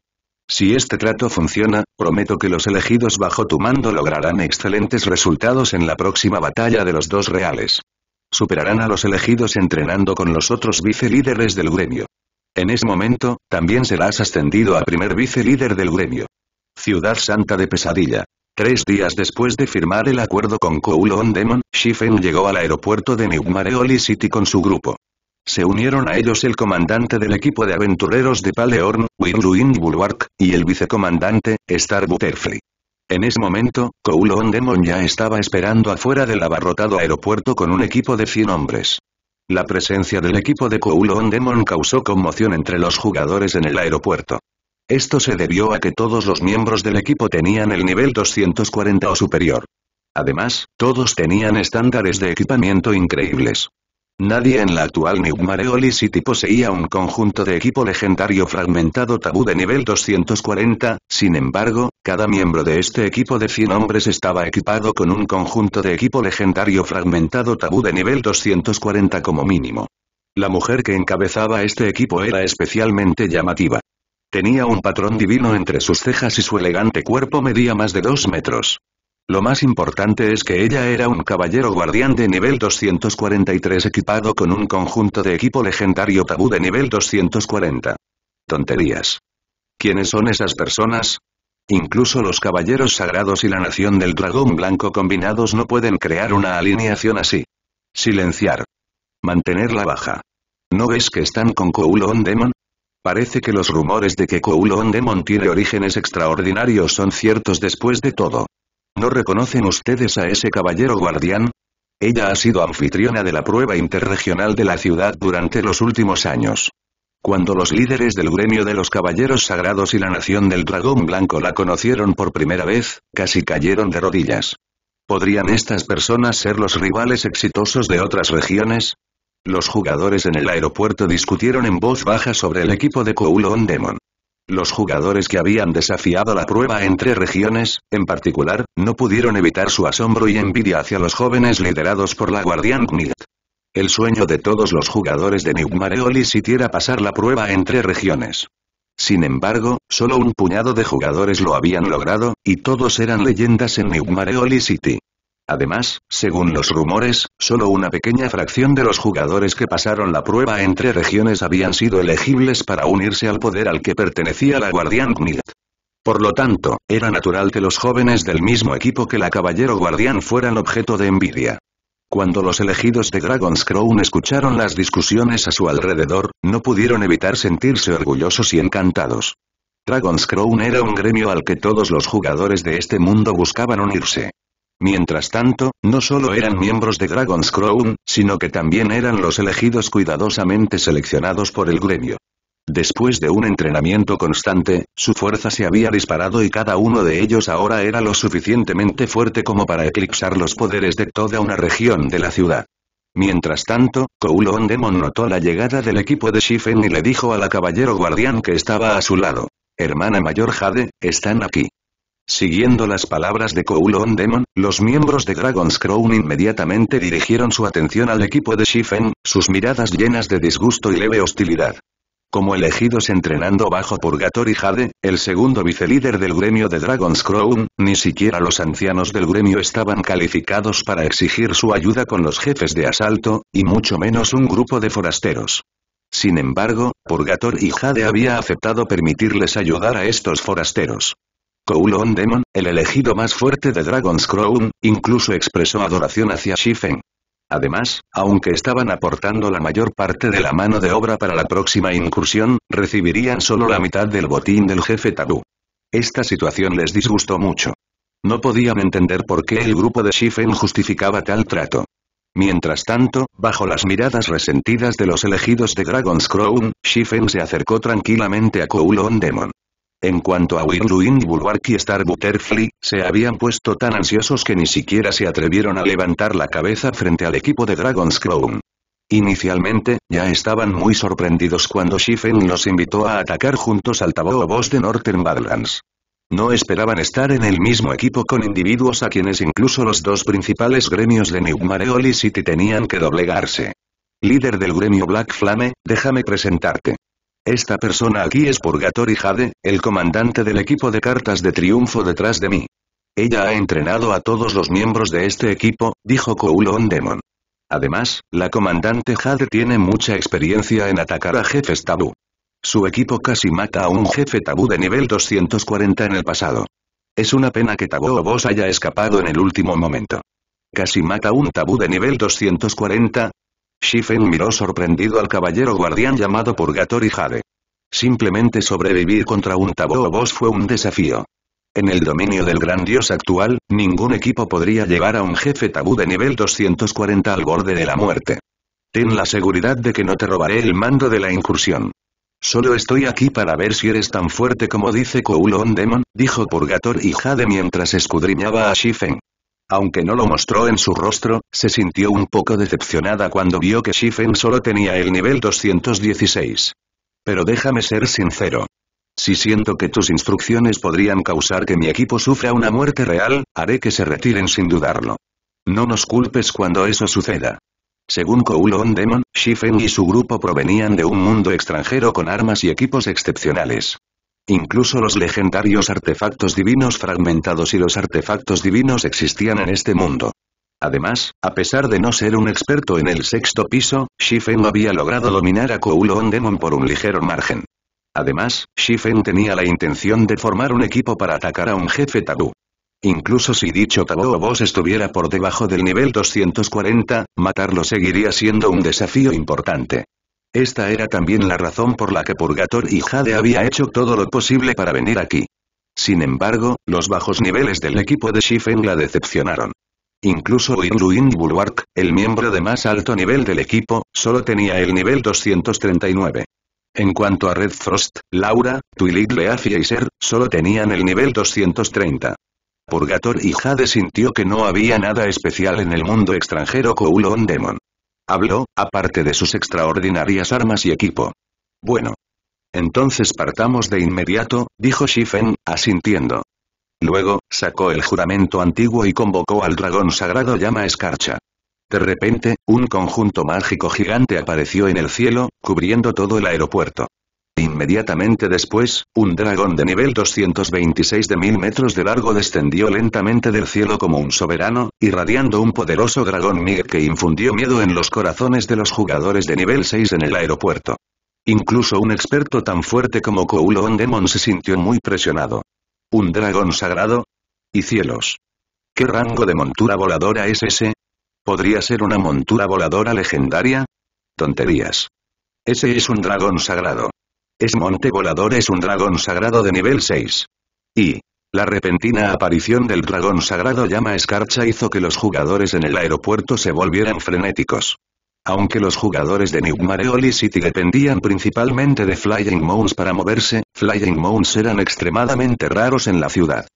Si este trato funciona, prometo que los elegidos bajo tu mando lograrán excelentes resultados en la próxima batalla de los dos reales. Superarán a los elegidos entrenando con los otros vicelíderes del gremio. En ese momento, también serás ascendido a primer vice-líder del gremio. Ciudad Santa de Pesadilla. Tres días después de firmar el acuerdo con Kowloon Demon, Shifen llegó al aeropuerto de New Mareoli City con su grupo. Se unieron a ellos el comandante del equipo de aventureros de Paleorn, Wilruin Bulwark, y el vicecomandante, Star Butterfly. En ese momento, Kowloon Demon ya estaba esperando afuera del abarrotado aeropuerto con un equipo de 100 hombres. La presencia del equipo de Kowloon Demon causó conmoción entre los jugadores en el aeropuerto. Esto se debió a que todos los miembros del equipo tenían el nivel 240 o superior. Además, todos tenían estándares de equipamiento increíbles. Nadie en la actual New City poseía un conjunto de equipo legendario fragmentado tabú de nivel 240, sin embargo, cada miembro de este equipo de 100 hombres estaba equipado con un conjunto de equipo legendario fragmentado tabú de nivel 240 como mínimo. La mujer que encabezaba este equipo era especialmente llamativa. Tenía un patrón divino entre sus cejas y su elegante cuerpo medía más de 2 metros. Lo más importante es que ella era un caballero guardián de nivel 243 equipado con un conjunto de equipo legendario tabú de nivel 240. Tonterías. ¿Quiénes son esas personas? Incluso los caballeros sagrados y la nación del dragón blanco combinados no pueden crear una alineación así. Silenciar. Mantenerla baja. ¿No ves que están con Kowloon Demon? Parece que los rumores de que Kowloon Demon tiene orígenes extraordinarios son ciertos después de todo. ¿No reconocen ustedes a ese caballero guardián? Ella ha sido anfitriona de la prueba interregional de la ciudad durante los últimos años. Cuando los líderes del gremio de los caballeros sagrados y la nación del dragón blanco la conocieron por primera vez, casi cayeron de rodillas. ¿Podrían estas personas ser los rivales exitosos de otras regiones? Los jugadores en el aeropuerto discutieron en voz baja sobre el equipo de Kowloon Demon. Los jugadores que habían desafiado la prueba entre regiones, en particular, no pudieron evitar su asombro y envidia hacia los jóvenes liderados por la Guardian Knight. El sueño de todos los jugadores de New Mareoli era pasar la prueba entre regiones. Sin embargo, solo un puñado de jugadores lo habían logrado, y todos eran leyendas en New Mareoli City. Además, según los rumores, solo una pequeña fracción de los jugadores que pasaron la prueba entre regiones habían sido elegibles para unirse al poder al que pertenecía la Guardián Por lo tanto, era natural que los jóvenes del mismo equipo que la Caballero Guardián fueran objeto de envidia. Cuando los elegidos de Dragon's Crown escucharon las discusiones a su alrededor, no pudieron evitar sentirse orgullosos y encantados. Dragon's Crown era un gremio al que todos los jugadores de este mundo buscaban unirse. Mientras tanto, no solo eran miembros de Dragon's Crown, sino que también eran los elegidos cuidadosamente seleccionados por el gremio. Después de un entrenamiento constante, su fuerza se había disparado y cada uno de ellos ahora era lo suficientemente fuerte como para eclipsar los poderes de toda una región de la ciudad. Mientras tanto, Kowloon Demon notó la llegada del equipo de Shifen y le dijo a la caballero guardián que estaba a su lado. Hermana mayor Jade, están aquí. Siguiendo las palabras de Koulon Demon, los miembros de Dragon's Crown inmediatamente dirigieron su atención al equipo de Shifen, sus miradas llenas de disgusto y leve hostilidad. Como elegidos entrenando bajo Purgator y Jade, el segundo vicelíder del gremio de Dragon's Crown, ni siquiera los ancianos del gremio estaban calificados para exigir su ayuda con los jefes de asalto, y mucho menos un grupo de forasteros. Sin embargo, Purgator y Jade había aceptado permitirles ayudar a estos forasteros. Koulon Demon, el elegido más fuerte de Dragon's Crown, incluso expresó adoración hacia Shifen. Además, aunque estaban aportando la mayor parte de la mano de obra para la próxima incursión, recibirían solo la mitad del botín del jefe Tabú. Esta situación les disgustó mucho. No podían entender por qué el grupo de Shifen justificaba tal trato. Mientras tanto, bajo las miradas resentidas de los elegidos de Dragon's Crown, Shifen se acercó tranquilamente a Koulon Demon. En cuanto a y Bulwark y Star Butterfly, se habían puesto tan ansiosos que ni siquiera se atrevieron a levantar la cabeza frente al equipo de Dragon's Crown. Inicialmente, ya estaban muy sorprendidos cuando Shifen los invitó a atacar juntos al Taboo Boss de Northern Badlands. No esperaban estar en el mismo equipo con individuos a quienes incluso los dos principales gremios de New Mareoli City tenían que doblegarse. Líder del gremio Black Flame, déjame presentarte. Esta persona aquí es Purgatory Jade, el comandante del equipo de cartas de triunfo detrás de mí. Ella ha entrenado a todos los miembros de este equipo, dijo Koulon Demon. Además, la comandante Jade tiene mucha experiencia en atacar a jefes tabú. Su equipo casi mata a un jefe tabú de nivel 240 en el pasado. Es una pena que Taboo Boss haya escapado en el último momento. Casi mata a un tabú de nivel 240, Shifen miró sorprendido al caballero guardián llamado Purgator y Jade. Simplemente sobrevivir contra un tabú o Boss fue un desafío. En el dominio del gran dios actual, ningún equipo podría llevar a un jefe tabú de nivel 240 al borde de la muerte. Ten la seguridad de que no te robaré el mando de la incursión. Solo estoy aquí para ver si eres tan fuerte como dice Koulon Demon, dijo Purgator y Jade mientras escudriñaba a Shifen. Aunque no lo mostró en su rostro, se sintió un poco decepcionada cuando vio que Shifen solo tenía el nivel 216. Pero déjame ser sincero. Si siento que tus instrucciones podrían causar que mi equipo sufra una muerte real, haré que se retiren sin dudarlo. No nos culpes cuando eso suceda. Según Kowloon Demon, Shifen y su grupo provenían de un mundo extranjero con armas y equipos excepcionales. Incluso los legendarios artefactos divinos fragmentados y los artefactos divinos existían en este mundo. Además, a pesar de no ser un experto en el sexto piso, Shifen había logrado dominar a Kowloon Demon por un ligero margen. Además, Shifen tenía la intención de formar un equipo para atacar a un jefe tabú. Incluso si dicho tabú o boss estuviera por debajo del nivel 240, matarlo seguiría siendo un desafío importante. Esta era también la razón por la que Purgator y Jade había hecho todo lo posible para venir aquí. Sin embargo, los bajos niveles del equipo de Shifen la decepcionaron. Incluso Inruin Bulwark, el miembro de más alto nivel del equipo, solo tenía el nivel 239. En cuanto a Red Frost, Laura, Twilight Leafia y Ser, solo tenían el nivel 230. Purgator y Jade sintió que no había nada especial en el mundo extranjero Kowloon Demon. Habló, aparte de sus extraordinarias armas y equipo. Bueno. Entonces partamos de inmediato, dijo Shifen, asintiendo. Luego, sacó el juramento antiguo y convocó al dragón sagrado llama escarcha. De repente, un conjunto mágico gigante apareció en el cielo, cubriendo todo el aeropuerto. Inmediatamente después, un dragón de nivel 226 de mil metros de largo descendió lentamente del cielo como un soberano, irradiando un poderoso dragón Mig que infundió miedo en los corazones de los jugadores de nivel 6 en el aeropuerto. Incluso un experto tan fuerte como Kowloon Demon se sintió muy presionado. ¿Un dragón sagrado? ¿Y cielos? ¿Qué rango de montura voladora es ese? ¿Podría ser una montura voladora legendaria? Tonterías. Ese es un dragón sagrado. Es monte volador es un dragón sagrado de nivel 6. Y. La repentina aparición del dragón sagrado llama escarcha hizo que los jugadores en el aeropuerto se volvieran frenéticos. Aunque los jugadores de New Mareoli City dependían principalmente de Flying Moons para moverse, Flying Moons eran extremadamente raros en la ciudad.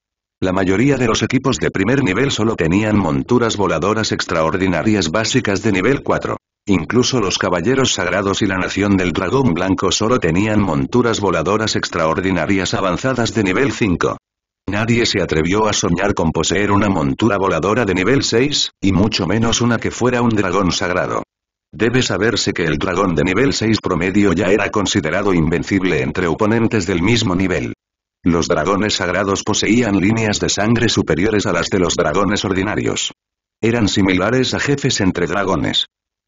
La mayoría de los equipos de primer nivel solo tenían monturas voladoras extraordinarias básicas de nivel 4. Incluso los caballeros sagrados y la nación del dragón blanco solo tenían monturas voladoras extraordinarias avanzadas de nivel 5. Nadie se atrevió a soñar con poseer una montura voladora de nivel 6, y mucho menos una que fuera un dragón sagrado. Debe saberse que el dragón de nivel 6 promedio ya era considerado invencible entre oponentes del mismo nivel. Los dragones sagrados poseían líneas de sangre superiores a las de los dragones ordinarios. Eran similares a jefes entre dragones.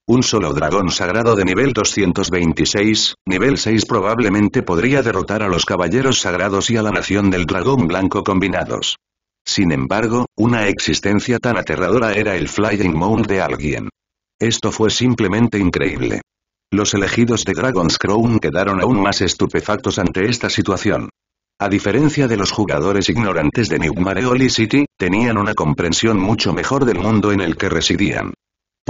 Un solo dragón sagrado de nivel 226, nivel 6 probablemente podría derrotar a los caballeros sagrados y a la nación del dragón blanco combinados. Sin embargo, una existencia tan aterradora era el Flying Moon de alguien. Esto fue simplemente increíble. Los elegidos de Dragon's Crown quedaron aún más estupefactos ante esta situación. A diferencia de los jugadores ignorantes de New Mareoli City, tenían una comprensión mucho mejor del mundo en el que residían.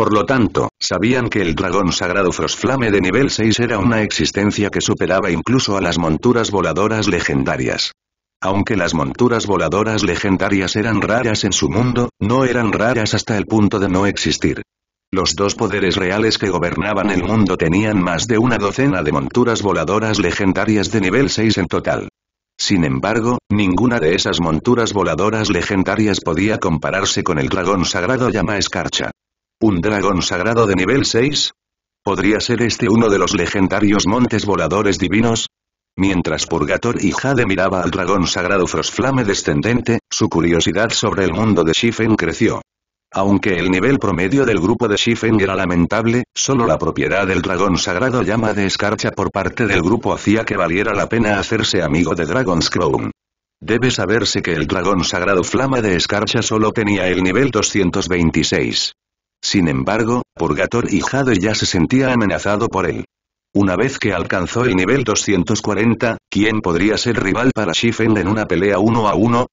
Por lo tanto, sabían que el dragón sagrado Frostflame de nivel 6 era una existencia que superaba incluso a las monturas voladoras legendarias. Aunque las monturas voladoras legendarias eran raras en su mundo, no eran raras hasta el punto de no existir. Los dos poderes reales que gobernaban el mundo tenían más de una docena de monturas voladoras legendarias de nivel 6 en total. Sin embargo, ninguna de esas monturas voladoras legendarias podía compararse con el dragón sagrado llama escarcha. ¿Un dragón sagrado de nivel 6? ¿Podría ser este uno de los legendarios montes voladores divinos? Mientras Purgator y Jade miraba al dragón sagrado Frostflame descendente, su curiosidad sobre el mundo de Shifen creció. Aunque el nivel promedio del grupo de Shifen era lamentable, solo la propiedad del dragón sagrado llama de escarcha por parte del grupo hacía que valiera la pena hacerse amigo de Dragon's Crown. Debe saberse que el dragón sagrado Flama de Escarcha solo tenía el nivel 226. Sin embargo, Purgator y Jade ya se sentía amenazado por él. Una vez que alcanzó el nivel 240, ¿quién podría ser rival para Shifen en una pelea 1 a 1?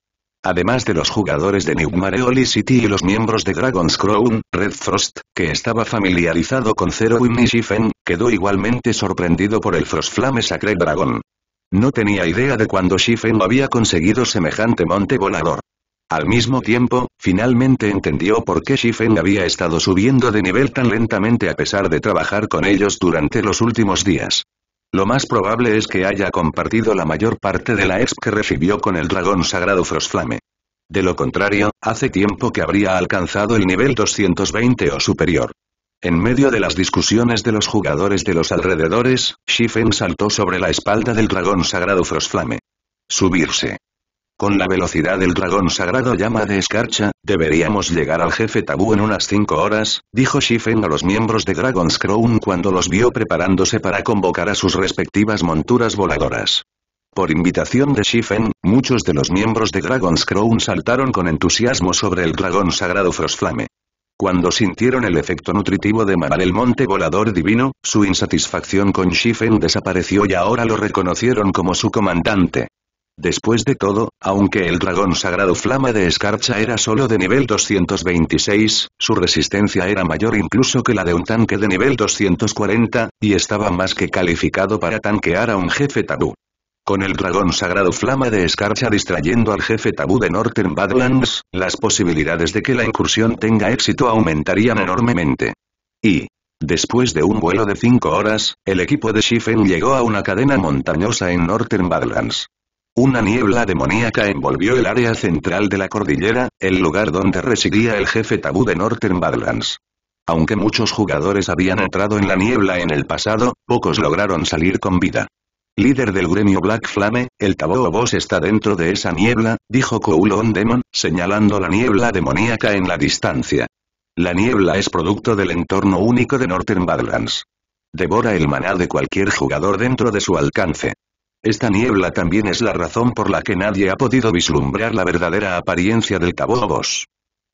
Además de los jugadores de New Mareoli City y los miembros de Dragon's Crown, Red Frost, que estaba familiarizado con Zero Win y Shifen, quedó igualmente sorprendido por el Flame Sacred Dragon. No tenía idea de cuándo Shifen había conseguido semejante monte volador. Al mismo tiempo, finalmente entendió por qué Shifen había estado subiendo de nivel tan lentamente a pesar de trabajar con ellos durante los últimos días. Lo más probable es que haya compartido la mayor parte de la exp que recibió con el dragón sagrado Frostflame. De lo contrario, hace tiempo que habría alcanzado el nivel 220 o superior. En medio de las discusiones de los jugadores de los alrededores, Shifen saltó sobre la espalda del dragón sagrado Frostflame. Subirse. Con la velocidad del dragón sagrado llama de escarcha, deberíamos llegar al jefe tabú en unas 5 horas, dijo Shifen a los miembros de Dragon's Crown cuando los vio preparándose para convocar a sus respectivas monturas voladoras. Por invitación de Shifen, muchos de los miembros de Dragon's Crown saltaron con entusiasmo sobre el dragón sagrado Frostflame. Cuando sintieron el efecto nutritivo de manar el monte volador divino, su insatisfacción con Shifen desapareció y ahora lo reconocieron como su comandante. Después de todo, aunque el dragón sagrado Flama de Escarcha era solo de nivel 226, su resistencia era mayor incluso que la de un tanque de nivel 240, y estaba más que calificado para tanquear a un jefe tabú. Con el dragón sagrado Flama de Escarcha distrayendo al jefe tabú de Northern Badlands, las posibilidades de que la incursión tenga éxito aumentarían enormemente. Y, Después de un vuelo de 5 horas, el equipo de Schiffen llegó a una cadena montañosa en Northern Badlands. Una niebla demoníaca envolvió el área central de la cordillera, el lugar donde residía el jefe tabú de Northern Badlands. Aunque muchos jugadores habían entrado en la niebla en el pasado, pocos lograron salir con vida. Líder del gremio Black Flame, el tabú o vos está dentro de esa niebla, dijo Koulon Demon, señalando la niebla demoníaca en la distancia. La niebla es producto del entorno único de Northern Badlands. Devora el maná de cualquier jugador dentro de su alcance. Esta niebla también es la razón por la que nadie ha podido vislumbrar la verdadera apariencia del boss.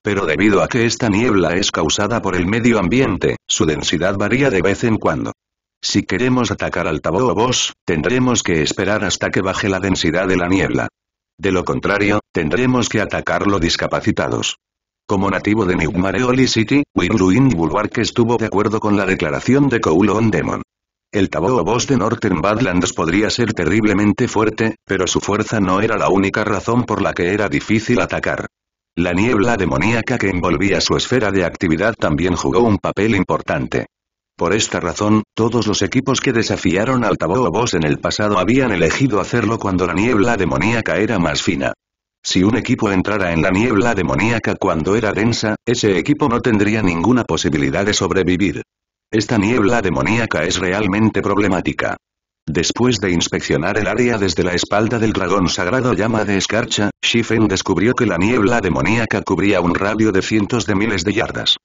Pero debido a que esta niebla es causada por el medio ambiente, su densidad varía de vez en cuando. Si queremos atacar al Tabobos, tendremos que esperar hasta que baje la densidad de la niebla. De lo contrario, tendremos que atacarlo discapacitados. Como nativo de New Mareoli City, Wiruin Bulwark estuvo de acuerdo con la declaración de Kowloon Demon. El Taboo Boss de Northern Badlands podría ser terriblemente fuerte, pero su fuerza no era la única razón por la que era difícil atacar. La niebla demoníaca que envolvía su esfera de actividad también jugó un papel importante. Por esta razón, todos los equipos que desafiaron al Taboo Boss en el pasado habían elegido hacerlo cuando la niebla demoníaca era más fina. Si un equipo entrara en la niebla demoníaca cuando era densa, ese equipo no tendría ninguna posibilidad de sobrevivir. Esta niebla demoníaca es realmente problemática. Después de inspeccionar el área desde la espalda del dragón sagrado llama de escarcha, Shifen descubrió que la niebla demoníaca cubría un radio de cientos de miles de yardas.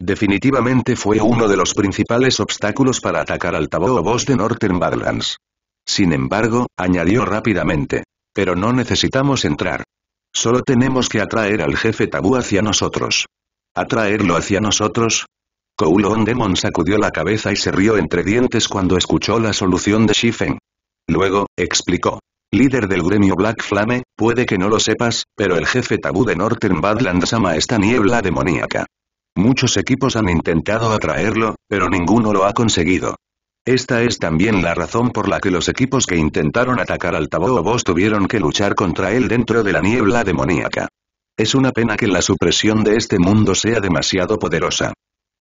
Definitivamente fue uno de los principales obstáculos para atacar al tabú o Boss de Northern Badlands. Sin embargo, añadió rápidamente. Pero no necesitamos entrar. Solo tenemos que atraer al jefe tabú hacia nosotros. ¿Atraerlo hacia nosotros? Kowloon Demon sacudió la cabeza y se rió entre dientes cuando escuchó la solución de Shifen. Luego, explicó. Líder del gremio Black Flame, puede que no lo sepas, pero el jefe tabú de Northern Badlands ama esta niebla demoníaca. Muchos equipos han intentado atraerlo, pero ninguno lo ha conseguido. Esta es también la razón por la que los equipos que intentaron atacar al tabú o Boss tuvieron que luchar contra él dentro de la niebla demoníaca. Es una pena que la supresión de este mundo sea demasiado poderosa.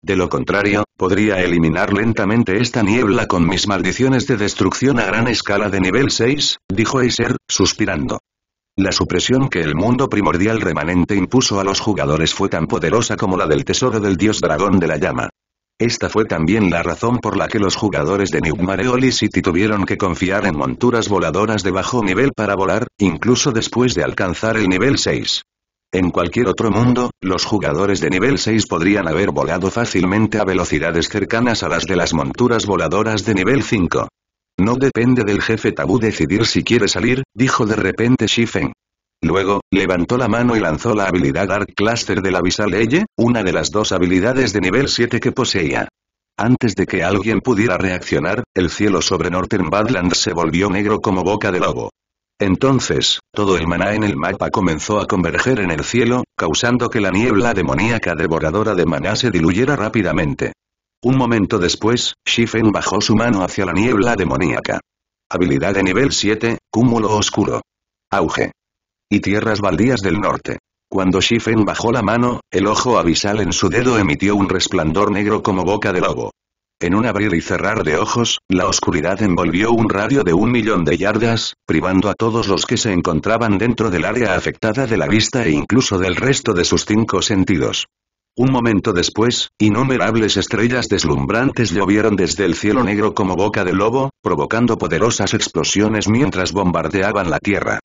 De lo contrario, podría eliminar lentamente esta niebla con mis maldiciones de destrucción a gran escala de nivel 6, dijo Acer, suspirando. La supresión que el mundo primordial remanente impuso a los jugadores fue tan poderosa como la del tesoro del dios dragón de la llama. Esta fue también la razón por la que los jugadores de New Mareoli City tuvieron que confiar en monturas voladoras de bajo nivel para volar, incluso después de alcanzar el nivel 6. En cualquier otro mundo, los jugadores de nivel 6 podrían haber volado fácilmente a velocidades cercanas a las de las monturas voladoras de nivel 5. No depende del jefe tabú decidir si quiere salir, dijo de repente Shifeng. Luego, levantó la mano y lanzó la habilidad Dark Cluster de la Visaleye, una de las dos habilidades de nivel 7 que poseía. Antes de que alguien pudiera reaccionar, el cielo sobre Northern Badland se volvió negro como boca de lobo. Entonces, todo el maná en el mapa comenzó a converger en el cielo, causando que la niebla demoníaca devoradora de maná se diluyera rápidamente. Un momento después, Shifen bajó su mano hacia la niebla demoníaca. Habilidad de nivel 7, Cúmulo Oscuro. Auge. Y tierras baldías del norte. Cuando Shifen bajó la mano, el ojo abisal en su dedo emitió un resplandor negro como boca de lobo. En un abrir y cerrar de ojos, la oscuridad envolvió un radio de un millón de yardas, privando a todos los que se encontraban dentro del área afectada de la vista e incluso del resto de sus cinco sentidos. Un momento después, innumerables estrellas deslumbrantes llovieron desde el cielo negro como boca de lobo, provocando poderosas explosiones mientras bombardeaban la Tierra.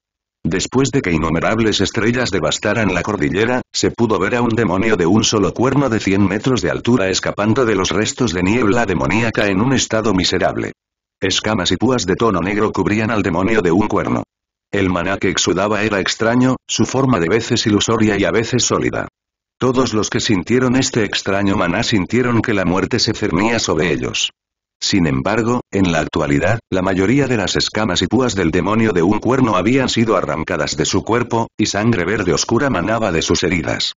Después de que innumerables estrellas devastaran la cordillera, se pudo ver a un demonio de un solo cuerno de 100 metros de altura escapando de los restos de niebla demoníaca en un estado miserable. Escamas y púas de tono negro cubrían al demonio de un cuerno. El maná que exudaba era extraño, su forma de veces ilusoria y a veces sólida. Todos los que sintieron este extraño maná sintieron que la muerte se cernía sobre ellos. Sin embargo, en la actualidad, la mayoría de las escamas y púas del demonio de un cuerno habían sido arrancadas de su cuerpo, y sangre verde oscura manaba de sus heridas.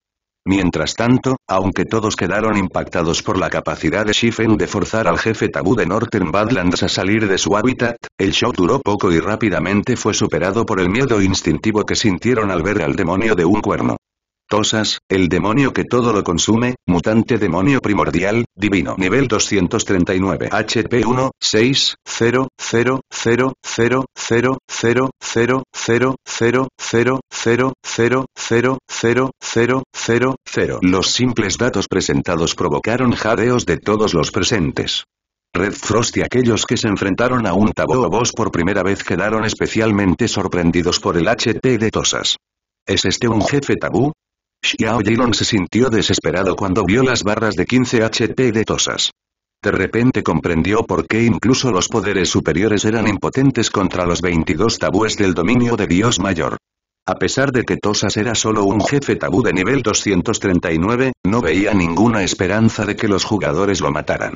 Mientras tanto, aunque todos quedaron impactados por la capacidad de Shifen de forzar al jefe tabú de Northern Badlands a salir de su hábitat, el shock duró poco y rápidamente fue superado por el miedo instintivo que sintieron al ver al demonio de un cuerno. Tosas, el demonio que todo lo consume, mutante demonio primordial, divino nivel 239 HP 1, 6, 0, Los simples datos presentados provocaron jadeos de todos los presentes. Red Frost y aquellos que se enfrentaron a un tabú o boss por primera vez quedaron especialmente sorprendidos por el HP de Tosas. ¿Es este un jefe tabú? Xiao Yilong se sintió desesperado cuando vio las barras de 15 HP de Tosas. De repente comprendió por qué incluso los poderes superiores eran impotentes contra los 22 tabúes del dominio de Dios Mayor. A pesar de que Tosas era solo un jefe tabú de nivel 239, no veía ninguna esperanza de que los jugadores lo mataran.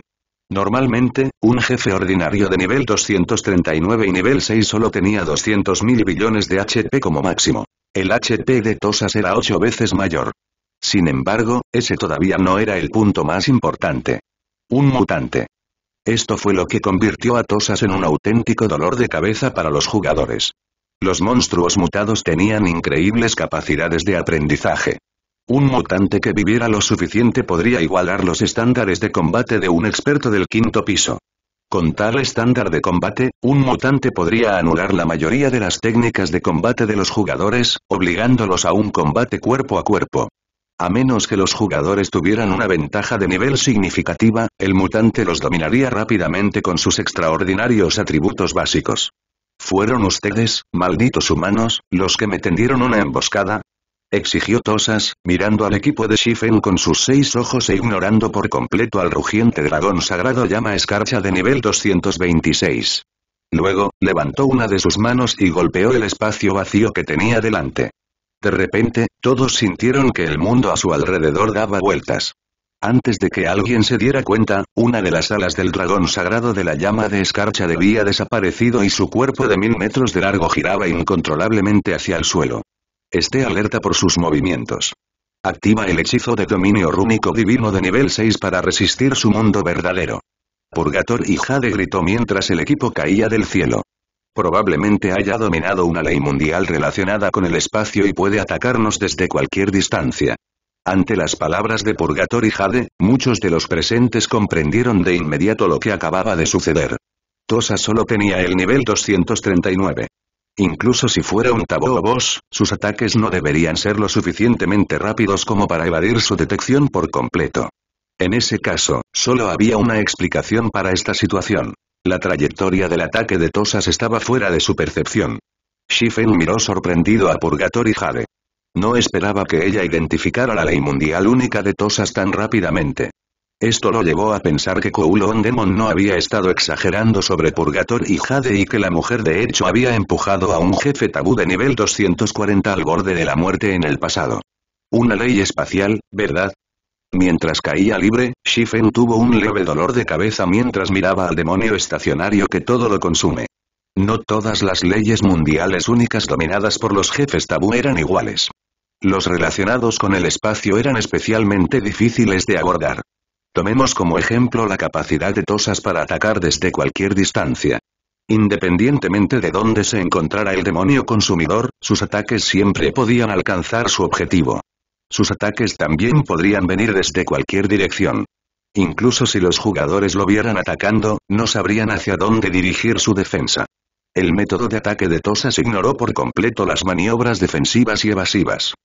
Normalmente, un jefe ordinario de nivel 239 y nivel 6 solo tenía mil billones de HP como máximo el HP de Tosas era ocho veces mayor. Sin embargo, ese todavía no era el punto más importante. Un mutante. Esto fue lo que convirtió a Tosas en un auténtico dolor de cabeza para los jugadores. Los monstruos mutados tenían increíbles capacidades de aprendizaje. Un mutante que viviera lo suficiente podría igualar los estándares de combate de un experto del quinto piso. Con tal estándar de combate, un mutante podría anular la mayoría de las técnicas de combate de los jugadores, obligándolos a un combate cuerpo a cuerpo. A menos que los jugadores tuvieran una ventaja de nivel significativa, el mutante los dominaría rápidamente con sus extraordinarios atributos básicos. Fueron ustedes, malditos humanos, los que me tendieron una emboscada, exigió Tosas, mirando al equipo de Shifen con sus seis ojos e ignorando por completo al rugiente dragón sagrado llama escarcha de nivel 226. Luego, levantó una de sus manos y golpeó el espacio vacío que tenía delante. De repente, todos sintieron que el mundo a su alrededor daba vueltas. Antes de que alguien se diera cuenta, una de las alas del dragón sagrado de la llama de escarcha debía desaparecido y su cuerpo de mil metros de largo giraba incontrolablemente hacia el suelo. Esté alerta por sus movimientos. Activa el hechizo de dominio rúnico divino de nivel 6 para resistir su mundo verdadero. Purgator y Jade gritó mientras el equipo caía del cielo. Probablemente haya dominado una ley mundial relacionada con el espacio y puede atacarnos desde cualquier distancia. Ante las palabras de Purgator y Jade, muchos de los presentes comprendieron de inmediato lo que acababa de suceder. Tosa solo tenía el nivel 239. Incluso si fuera un tabú o boss, sus ataques no deberían ser lo suficientemente rápidos como para evadir su detección por completo. En ese caso, solo había una explicación para esta situación. La trayectoria del ataque de Tosas estaba fuera de su percepción. Shifen miró sorprendido a Purgatory Jade. No esperaba que ella identificara la ley mundial única de Tosas tan rápidamente. Esto lo llevó a pensar que Kowloon Demon no había estado exagerando sobre Purgator y Jade y que la mujer de hecho había empujado a un jefe tabú de nivel 240 al borde de la muerte en el pasado. Una ley espacial, ¿verdad? Mientras caía libre, Shifen tuvo un leve dolor de cabeza mientras miraba al demonio estacionario que todo lo consume. No todas las leyes mundiales únicas dominadas por los jefes tabú eran iguales. Los relacionados con el espacio eran especialmente difíciles de abordar. Tomemos como ejemplo la capacidad de Tosas para atacar desde cualquier distancia. Independientemente de dónde se encontrara el demonio consumidor, sus ataques siempre podían alcanzar su objetivo. Sus ataques también podrían venir desde cualquier dirección. Incluso si los jugadores lo vieran atacando, no sabrían hacia dónde dirigir su defensa. El método de ataque de Tosas ignoró por completo las maniobras defensivas y evasivas.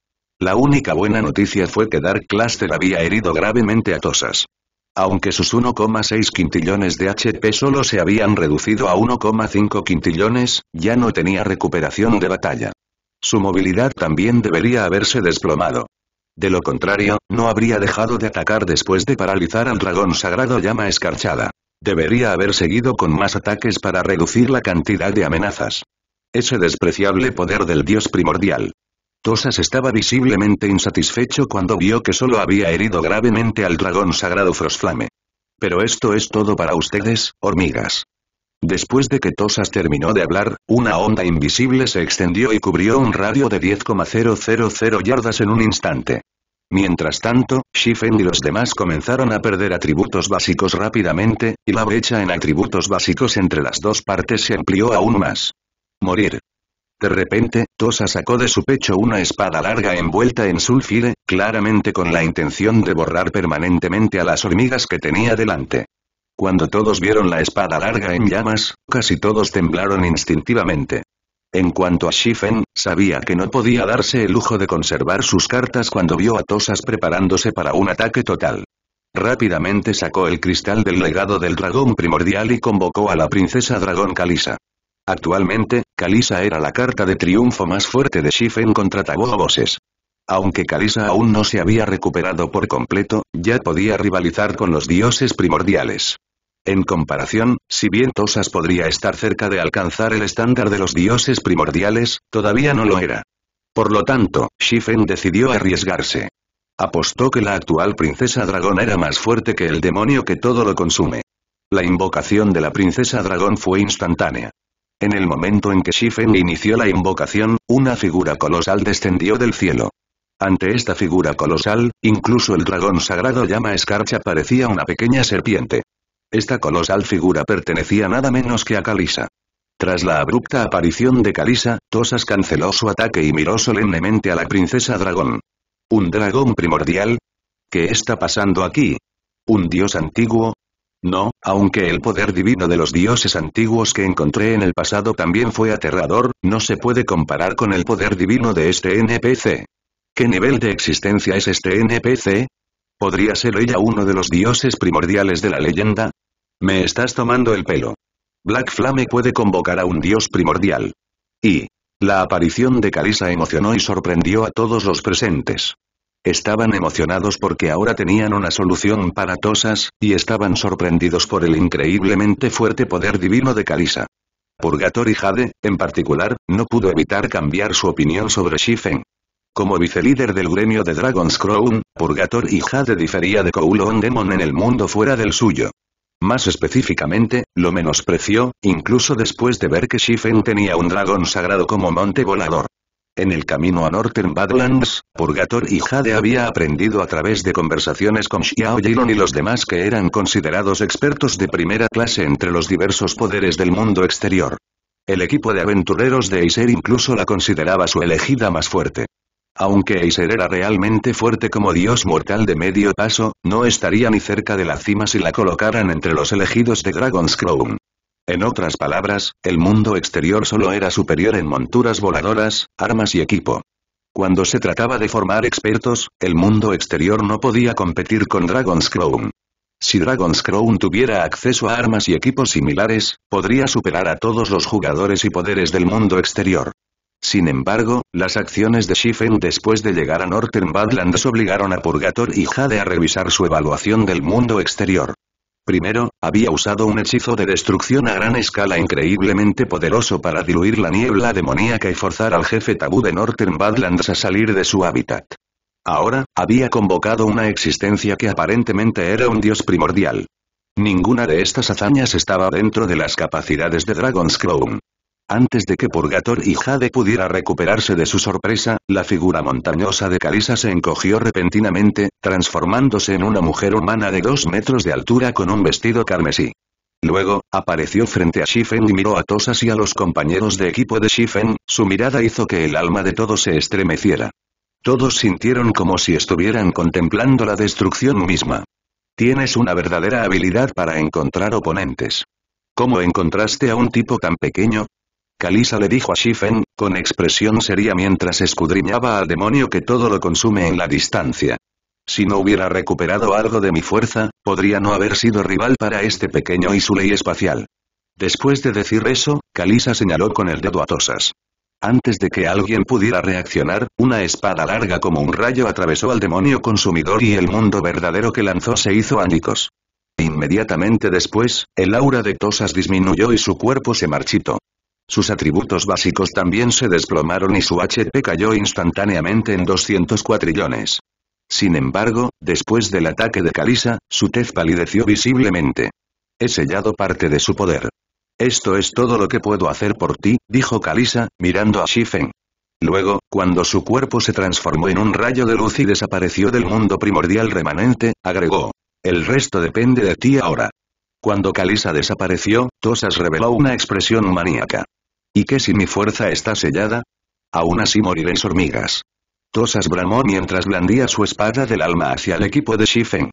La única buena noticia fue que Dark Cluster había herido gravemente a Tosas. Aunque sus 1,6 quintillones de HP solo se habían reducido a 1,5 quintillones, ya no tenía recuperación de batalla. Su movilidad también debería haberse desplomado. De lo contrario, no habría dejado de atacar después de paralizar al dragón sagrado llama escarchada. Debería haber seguido con más ataques para reducir la cantidad de amenazas. Ese despreciable poder del dios primordial. Tosas estaba visiblemente insatisfecho cuando vio que solo había herido gravemente al dragón sagrado Frostflame. Pero esto es todo para ustedes, hormigas. Después de que Tosas terminó de hablar, una onda invisible se extendió y cubrió un radio de 10,000 yardas en un instante. Mientras tanto, Shifen y los demás comenzaron a perder atributos básicos rápidamente, y la brecha en atributos básicos entre las dos partes se amplió aún más. Morir. De repente, Tosa sacó de su pecho una espada larga envuelta en sulfide, claramente con la intención de borrar permanentemente a las hormigas que tenía delante. Cuando todos vieron la espada larga en llamas, casi todos temblaron instintivamente. En cuanto a Shifen, sabía que no podía darse el lujo de conservar sus cartas cuando vio a Tosas preparándose para un ataque total. Rápidamente sacó el cristal del legado del dragón primordial y convocó a la princesa dragón Kalisa. Actualmente, Kalisa era la carta de triunfo más fuerte de Shifen contra Tabooboses. Aunque Kalisa aún no se había recuperado por completo, ya podía rivalizar con los dioses primordiales. En comparación, si bien Tosas podría estar cerca de alcanzar el estándar de los dioses primordiales, todavía no lo era. Por lo tanto, Shifen decidió arriesgarse. Apostó que la actual princesa dragón era más fuerte que el demonio que todo lo consume. La invocación de la princesa dragón fue instantánea. En el momento en que Shifen inició la invocación, una figura colosal descendió del cielo. Ante esta figura colosal, incluso el dragón sagrado llama escarcha parecía una pequeña serpiente. Esta colosal figura pertenecía nada menos que a Kalisa. Tras la abrupta aparición de Kalisa, Tosas canceló su ataque y miró solemnemente a la princesa dragón. ¿Un dragón primordial? ¿Qué está pasando aquí? ¿Un dios antiguo? No, aunque el poder divino de los dioses antiguos que encontré en el pasado también fue aterrador, no se puede comparar con el poder divino de este NPC. ¿Qué nivel de existencia es este NPC? ¿Podría ser ella uno de los dioses primordiales de la leyenda? Me estás tomando el pelo. Black Flame puede convocar a un dios primordial. Y. La aparición de Kalisa emocionó y sorprendió a todos los presentes. Estaban emocionados porque ahora tenían una solución para Tosas, y estaban sorprendidos por el increíblemente fuerte poder divino de Purgator y Jade, en particular, no pudo evitar cambiar su opinión sobre Shifen. Como vicelíder del gremio de Dragon's Crown, y Jade difería de Kowloon Demon en el mundo fuera del suyo. Más específicamente, lo menospreció, incluso después de ver que Shifen tenía un dragón sagrado como monte volador. En el camino a Northern Badlands, Purgator y Jade había aprendido a través de conversaciones con Xiao Yilong y los demás que eran considerados expertos de primera clase entre los diversos poderes del mundo exterior. El equipo de aventureros de Acer incluso la consideraba su elegida más fuerte. Aunque Acer era realmente fuerte como dios mortal de medio paso, no estaría ni cerca de la cima si la colocaran entre los elegidos de Dragon's Crown. En otras palabras, el mundo exterior solo era superior en monturas voladoras, armas y equipo. Cuando se trataba de formar expertos, el mundo exterior no podía competir con Dragon's Crown. Si Dragon's Crown tuviera acceso a armas y equipos similares, podría superar a todos los jugadores y poderes del mundo exterior. Sin embargo, las acciones de Shifen después de llegar a Northern Badlands obligaron a Purgator y Jade a revisar su evaluación del mundo exterior. Primero, había usado un hechizo de destrucción a gran escala increíblemente poderoso para diluir la niebla demoníaca y forzar al jefe tabú de Northern Badlands a salir de su hábitat. Ahora, había convocado una existencia que aparentemente era un dios primordial. Ninguna de estas hazañas estaba dentro de las capacidades de Dragon's Crown. Antes de que Purgator y Jade pudiera recuperarse de su sorpresa, la figura montañosa de Calisa se encogió repentinamente, transformándose en una mujer humana de dos metros de altura con un vestido carmesí. Luego, apareció frente a Shifen y miró a Tosas y a los compañeros de equipo de Shifen, su mirada hizo que el alma de todos se estremeciera. Todos sintieron como si estuvieran contemplando la destrucción misma. Tienes una verdadera habilidad para encontrar oponentes. ¿Cómo encontraste a un tipo tan pequeño? Kalisa le dijo a Shifen, con expresión seria mientras escudriñaba al demonio que todo lo consume en la distancia. Si no hubiera recuperado algo de mi fuerza, podría no haber sido rival para este pequeño y su ley espacial. Después de decir eso, Kalisa señaló con el dedo a Tosas. Antes de que alguien pudiera reaccionar, una espada larga como un rayo atravesó al demonio consumidor y el mundo verdadero que lanzó se hizo ánicos. Inmediatamente después, el aura de Tosas disminuyó y su cuerpo se marchitó. Sus atributos básicos también se desplomaron y su HP cayó instantáneamente en 200 cuatrillones Sin embargo, después del ataque de Kalisa, su tez palideció visiblemente. He sellado parte de su poder. Esto es todo lo que puedo hacer por ti, dijo Kalisa, mirando a Shifen. Luego, cuando su cuerpo se transformó en un rayo de luz y desapareció del mundo primordial remanente, agregó. El resto depende de ti ahora. Cuando Kalisa desapareció, Tosas reveló una expresión maníaca. ¿Y qué si mi fuerza está sellada? Aún así moriréis hormigas. Tosas bramó mientras blandía su espada del alma hacia el equipo de Shifen.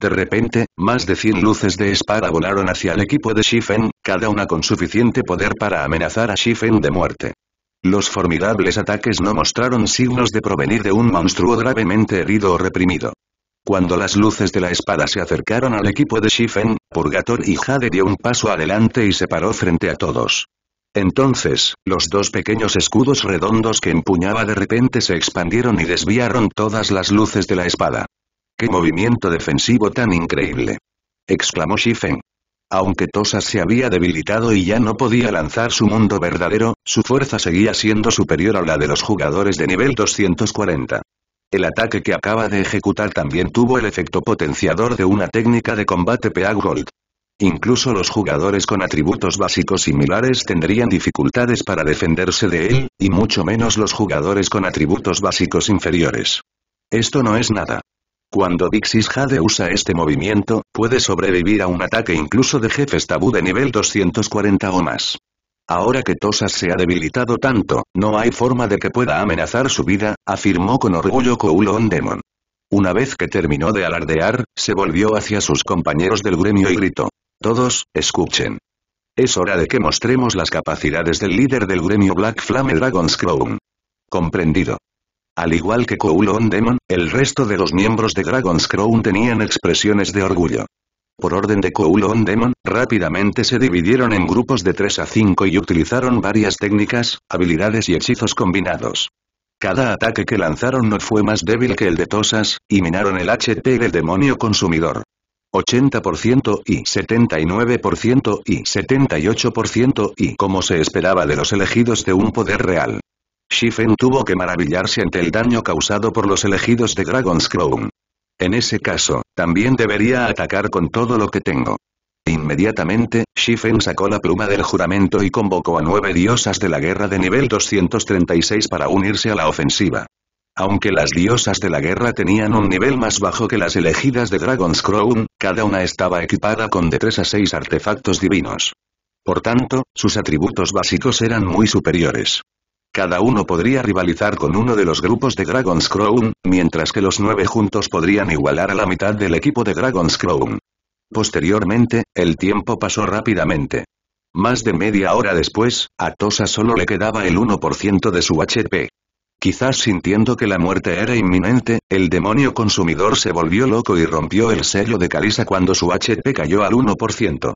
De repente, más de 100 luces de espada volaron hacia el equipo de Shifen, cada una con suficiente poder para amenazar a Shifen de muerte. Los formidables ataques no mostraron signos de provenir de un monstruo gravemente herido o reprimido. Cuando las luces de la espada se acercaron al equipo de Shifen, Purgator y Jade dio un paso adelante y se paró frente a todos. Entonces, los dos pequeños escudos redondos que empuñaba de repente se expandieron y desviaron todas las luces de la espada. ¡Qué movimiento defensivo tan increíble! exclamó Shifeng. Aunque Tosa se había debilitado y ya no podía lanzar su mundo verdadero, su fuerza seguía siendo superior a la de los jugadores de nivel 240. El ataque que acaba de ejecutar también tuvo el efecto potenciador de una técnica de combate peagold. Incluso los jugadores con atributos básicos similares tendrían dificultades para defenderse de él, y mucho menos los jugadores con atributos básicos inferiores. Esto no es nada. Cuando Dixis Jade usa este movimiento, puede sobrevivir a un ataque incluso de jefes tabú de nivel 240 o más. Ahora que Tosas se ha debilitado tanto, no hay forma de que pueda amenazar su vida, afirmó con orgullo Coulon Demon. Una vez que terminó de alardear, se volvió hacia sus compañeros del gremio y gritó. Todos, escuchen. Es hora de que mostremos las capacidades del líder del gremio Black Flame Dragon's Crown. Comprendido. Al igual que Koulon Demon, el resto de los miembros de Dragon's Crown tenían expresiones de orgullo. Por orden de Koulon Demon, rápidamente se dividieron en grupos de 3 a 5 y utilizaron varias técnicas, habilidades y hechizos combinados. Cada ataque que lanzaron no fue más débil que el de Tosas, y minaron el HP del demonio consumidor. 80% y 79% y 78% y como se esperaba de los elegidos de un poder real. Shifen tuvo que maravillarse ante el daño causado por los elegidos de Dragon's Crown. En ese caso, también debería atacar con todo lo que tengo. Inmediatamente, Shifen sacó la pluma del juramento y convocó a nueve diosas de la guerra de nivel 236 para unirse a la ofensiva. Aunque las diosas de la guerra tenían un nivel más bajo que las elegidas de Dragon's Crown, cada una estaba equipada con de 3 a 6 artefactos divinos. Por tanto, sus atributos básicos eran muy superiores. Cada uno podría rivalizar con uno de los grupos de Dragon's Crown, mientras que los nueve juntos podrían igualar a la mitad del equipo de Dragon's Crown. Posteriormente, el tiempo pasó rápidamente. Más de media hora después, a Tosa solo le quedaba el 1% de su HP. Quizás sintiendo que la muerte era inminente, el demonio consumidor se volvió loco y rompió el sello de caliza cuando su HP cayó al 1%.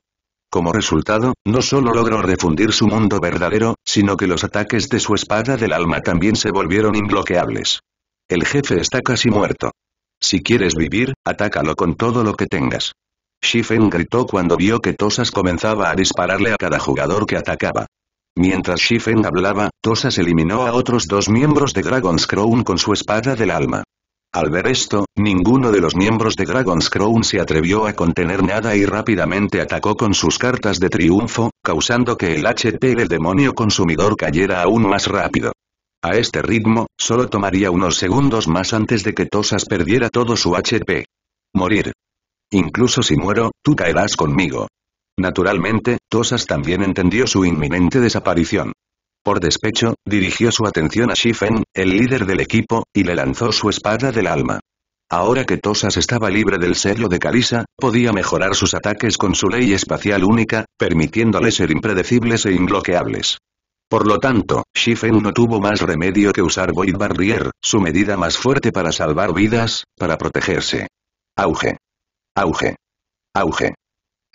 Como resultado, no solo logró refundir su mundo verdadero, sino que los ataques de su espada del alma también se volvieron imbloqueables. El jefe está casi muerto. Si quieres vivir, atácalo con todo lo que tengas. Shifen gritó cuando vio que Tosas comenzaba a dispararle a cada jugador que atacaba. Mientras Shifen hablaba, Tosas eliminó a otros dos miembros de Dragon's Crown con su espada del alma. Al ver esto, ninguno de los miembros de Dragon's Crown se atrevió a contener nada y rápidamente atacó con sus cartas de triunfo, causando que el HP del demonio consumidor cayera aún más rápido. A este ritmo, solo tomaría unos segundos más antes de que Tosas perdiera todo su HP. Morir. Incluso si muero, tú caerás conmigo. Naturalmente, Tosas también entendió su inminente desaparición. Por despecho, dirigió su atención a Shifen, el líder del equipo, y le lanzó su espada del alma. Ahora que Tosas estaba libre del sello de Kalisa, podía mejorar sus ataques con su ley espacial única, permitiéndole ser impredecibles e inbloqueables. Por lo tanto, Shifen no tuvo más remedio que usar Void Barrier, su medida más fuerte para salvar vidas, para protegerse. Auge. Auge. Auge.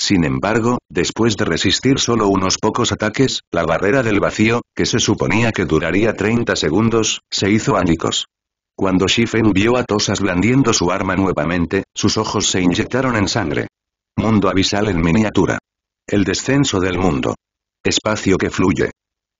Sin embargo, después de resistir solo unos pocos ataques, la barrera del vacío, que se suponía que duraría 30 segundos, se hizo ánicos. Cuando Shifen vio a Tosas blandiendo su arma nuevamente, sus ojos se inyectaron en sangre. Mundo abisal en miniatura. El descenso del mundo. Espacio que fluye.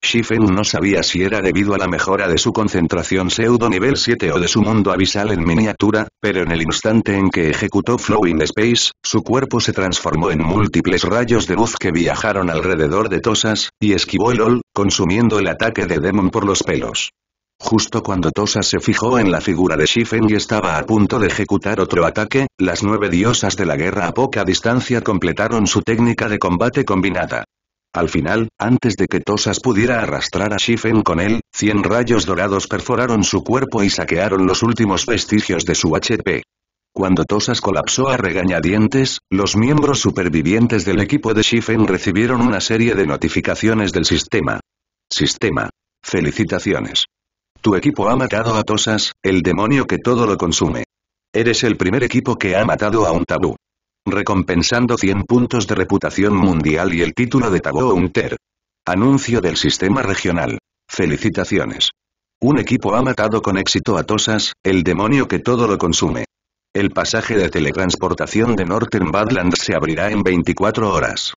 Shifen no sabía si era debido a la mejora de su concentración pseudo nivel 7 o de su mundo abisal en miniatura, pero en el instante en que ejecutó Flow in Space, su cuerpo se transformó en múltiples rayos de luz que viajaron alrededor de Tosas, y esquivó el Ol, consumiendo el ataque de Demon por los pelos. Justo cuando Tosa se fijó en la figura de Shifen y estaba a punto de ejecutar otro ataque, las nueve diosas de la guerra a poca distancia completaron su técnica de combate combinada. Al final, antes de que Tosas pudiera arrastrar a Shifen con él, 100 rayos dorados perforaron su cuerpo y saquearon los últimos vestigios de su HP. Cuando Tosas colapsó a regañadientes, los miembros supervivientes del equipo de Shifen recibieron una serie de notificaciones del sistema. Sistema. Felicitaciones. Tu equipo ha matado a Tosas, el demonio que todo lo consume. Eres el primer equipo que ha matado a un tabú recompensando 100 puntos de reputación mundial y el título de Taboo Hunter. Anuncio del sistema regional. Felicitaciones. Un equipo ha matado con éxito a Tosas, el demonio que todo lo consume. El pasaje de teletransportación de Northern Badlands se abrirá en 24 horas.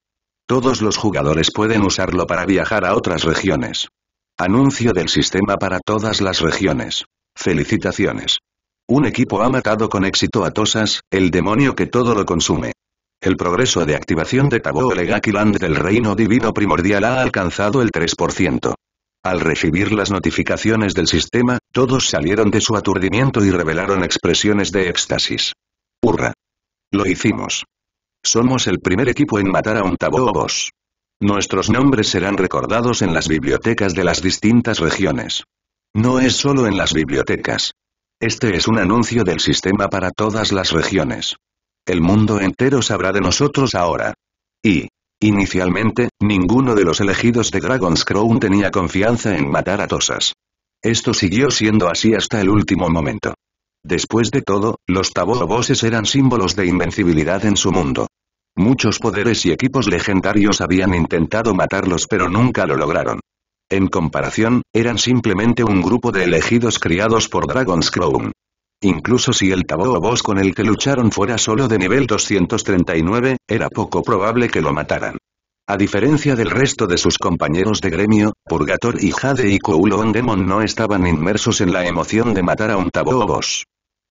Todos los jugadores pueden usarlo para viajar a otras regiones. Anuncio del sistema para todas las regiones. Felicitaciones. Un equipo ha matado con éxito a Tosas, el demonio que todo lo consume. El progreso de activación de Taboo Legakiland del Reino Divino Primordial ha alcanzado el 3%. Al recibir las notificaciones del sistema, todos salieron de su aturdimiento y revelaron expresiones de éxtasis. ¡Hurra! Lo hicimos. Somos el primer equipo en matar a un Taboo Boss. Nuestros nombres serán recordados en las bibliotecas de las distintas regiones. No es solo en las bibliotecas. Este es un anuncio del sistema para todas las regiones. El mundo entero sabrá de nosotros ahora. Y, inicialmente, ninguno de los elegidos de Dragon's Crown tenía confianza en matar a Tosas. Esto siguió siendo así hasta el último momento. Después de todo, los taboroboses eran símbolos de invencibilidad en su mundo. Muchos poderes y equipos legendarios habían intentado matarlos pero nunca lo lograron. En comparación, eran simplemente un grupo de elegidos criados por Dragon's Crown. Incluso si el Taboo Boss con el que lucharon fuera solo de nivel 239, era poco probable que lo mataran. A diferencia del resto de sus compañeros de gremio, Purgator y Jade y Kowloon Demon no estaban inmersos en la emoción de matar a un Taboo Boss.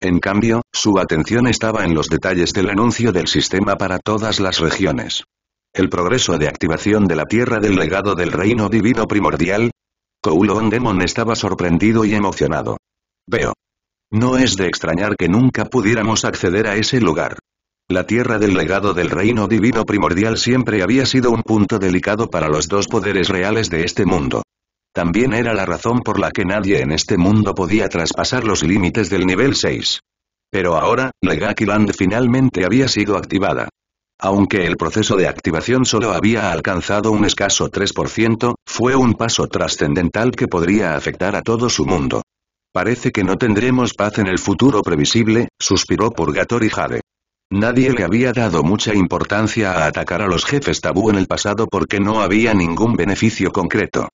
En cambio, su atención estaba en los detalles del anuncio del sistema para todas las regiones. El progreso de activación de la tierra del legado del reino divino primordial. Koulon Demon estaba sorprendido y emocionado. Veo. No es de extrañar que nunca pudiéramos acceder a ese lugar. La tierra del legado del reino divino primordial siempre había sido un punto delicado para los dos poderes reales de este mundo. También era la razón por la que nadie en este mundo podía traspasar los límites del nivel 6. Pero ahora, Legakiland finalmente había sido activada. Aunque el proceso de activación solo había alcanzado un escaso 3%, fue un paso trascendental que podría afectar a todo su mundo. Parece que no tendremos paz en el futuro previsible, suspiró Purgatory Jade. Nadie le había dado mucha importancia a atacar a los jefes tabú en el pasado porque no había ningún beneficio concreto.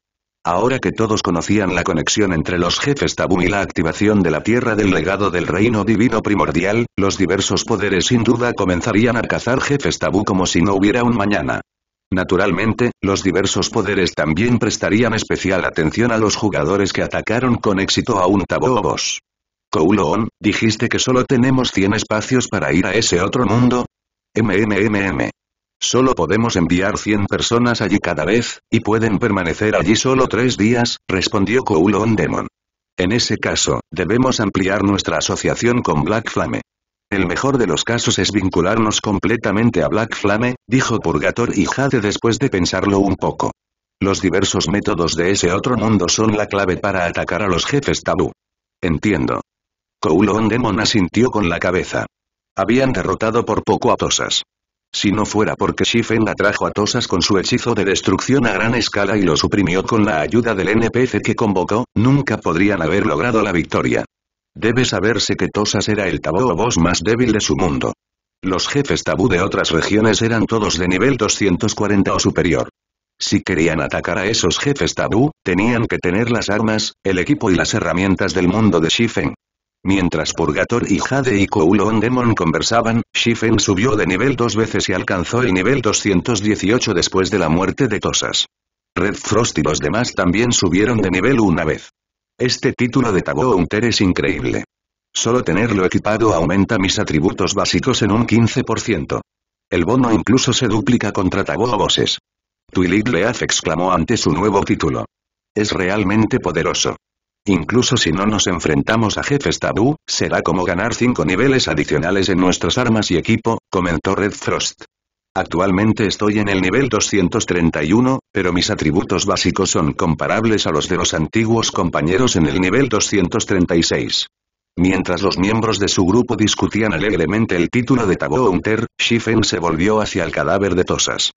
Ahora que todos conocían la conexión entre los jefes tabú y la activación de la tierra del legado del reino divino primordial, los diversos poderes sin duda comenzarían a cazar jefes tabú como si no hubiera un mañana. Naturalmente, los diversos poderes también prestarían especial atención a los jugadores que atacaron con éxito a un tabú o boss. Kouloon, dijiste que solo tenemos 100 espacios para ir a ese otro mundo. MMMM. Solo podemos enviar 100 personas allí cada vez, y pueden permanecer allí solo tres días, respondió Kowloon Demon. En ese caso, debemos ampliar nuestra asociación con Black Flame. El mejor de los casos es vincularnos completamente a Black Flame, dijo Purgator y Jade después de pensarlo un poco. Los diversos métodos de ese otro mundo son la clave para atacar a los jefes tabú. Entiendo. Kowloon Demon asintió con la cabeza. Habían derrotado por poco a Tosas. Si no fuera porque Shifen atrajo a Tosas con su hechizo de destrucción a gran escala y lo suprimió con la ayuda del NPC que convocó, nunca podrían haber logrado la victoria. Debe saberse que Tosas era el tabú o boss más débil de su mundo. Los jefes tabú de otras regiones eran todos de nivel 240 o superior. Si querían atacar a esos jefes tabú, tenían que tener las armas, el equipo y las herramientas del mundo de Shifen. Mientras Purgator y Jade y Kowloon Demon conversaban, Shifen subió de nivel dos veces y alcanzó el nivel 218 después de la muerte de Tosas. Red Frost y los demás también subieron de nivel una vez. Este título de Taboo Hunter es increíble. Solo tenerlo equipado aumenta mis atributos básicos en un 15%. El bono incluso se duplica contra Tabo Bosses. Twilight Leaf exclamó ante su nuevo título. Es realmente poderoso. Incluso si no nos enfrentamos a jefes tabú, será como ganar 5 niveles adicionales en nuestras armas y equipo, comentó Red Frost. Actualmente estoy en el nivel 231, pero mis atributos básicos son comparables a los de los antiguos compañeros en el nivel 236. Mientras los miembros de su grupo discutían alegremente el título de Tabo Hunter, Shifen se volvió hacia el cadáver de Tosas.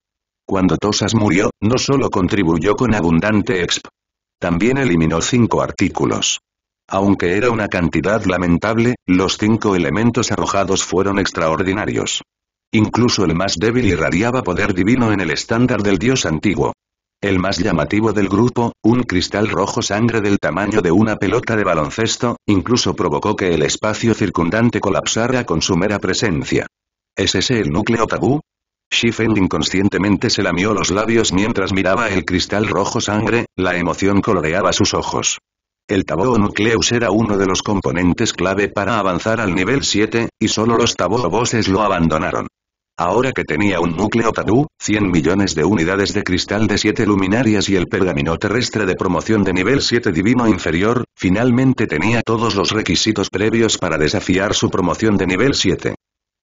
Cuando Tosas murió, no solo contribuyó con abundante exp, también eliminó cinco artículos. Aunque era una cantidad lamentable, los cinco elementos arrojados fueron extraordinarios. Incluso el más débil irradiaba poder divino en el estándar del dios antiguo. El más llamativo del grupo, un cristal rojo sangre del tamaño de una pelota de baloncesto, incluso provocó que el espacio circundante colapsara con su mera presencia. ¿Es ese el núcleo tabú? Shifen inconscientemente se lamió los labios mientras miraba el cristal rojo sangre, la emoción coloreaba sus ojos. El Taboo Nucleus era uno de los componentes clave para avanzar al nivel 7, y solo los Taboo Bosses lo abandonaron. Ahora que tenía un núcleo tabú, 100 millones de unidades de cristal de 7 luminarias y el pergamino terrestre de promoción de nivel 7 divino inferior, finalmente tenía todos los requisitos previos para desafiar su promoción de nivel 7.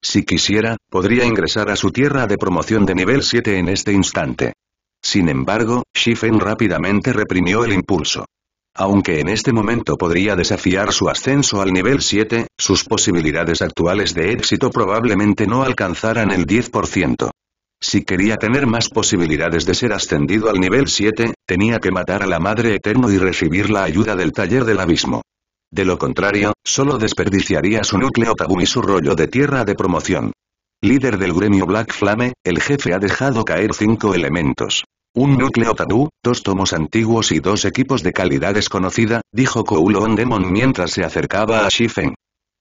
Si quisiera, podría ingresar a su tierra de promoción de nivel 7 en este instante. Sin embargo, Shifen rápidamente reprimió el impulso. Aunque en este momento podría desafiar su ascenso al nivel 7, sus posibilidades actuales de éxito probablemente no alcanzaran el 10%. Si quería tener más posibilidades de ser ascendido al nivel 7, tenía que matar a la Madre Eterno y recibir la ayuda del Taller del Abismo. De lo contrario, solo desperdiciaría su núcleo tabú y su rollo de tierra de promoción. Líder del gremio Black Flame, el jefe ha dejado caer cinco elementos. Un núcleo tabú, dos tomos antiguos y dos equipos de calidad desconocida, dijo Koulon Demon mientras se acercaba a Shifeng.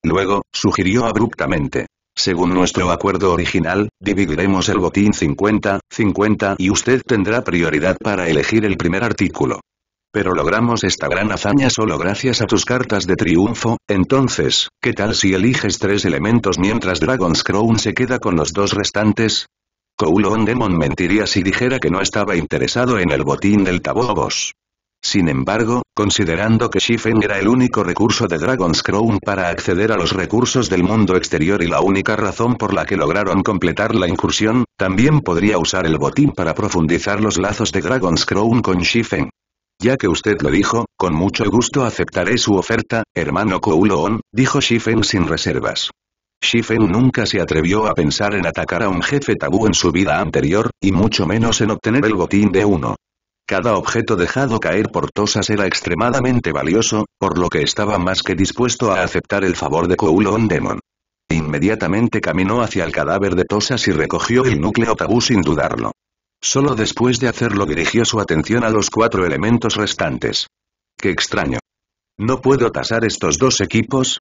Luego, sugirió abruptamente. Según nuestro acuerdo original, dividiremos el botín 50-50 y usted tendrá prioridad para elegir el primer artículo pero logramos esta gran hazaña solo gracias a tus cartas de triunfo, entonces, ¿qué tal si eliges tres elementos mientras Dragon's Crown se queda con los dos restantes? Koulon Demon mentiría si dijera que no estaba interesado en el botín del Tabobos. Sin embargo, considerando que Shifen era el único recurso de Dragon's Crown para acceder a los recursos del mundo exterior y la única razón por la que lograron completar la incursión, también podría usar el botín para profundizar los lazos de Dragon's Crown con Shifen. Ya que usted lo dijo, con mucho gusto aceptaré su oferta, hermano Kouloon, dijo Shifen sin reservas. Shifen nunca se atrevió a pensar en atacar a un jefe tabú en su vida anterior, y mucho menos en obtener el botín de uno. Cada objeto dejado caer por Tosas era extremadamente valioso, por lo que estaba más que dispuesto a aceptar el favor de Kouloon Demon. Inmediatamente caminó hacia el cadáver de Tosas y recogió el núcleo tabú sin dudarlo. Solo después de hacerlo dirigió su atención a los cuatro elementos restantes. ¡Qué extraño! ¿No puedo tasar estos dos equipos?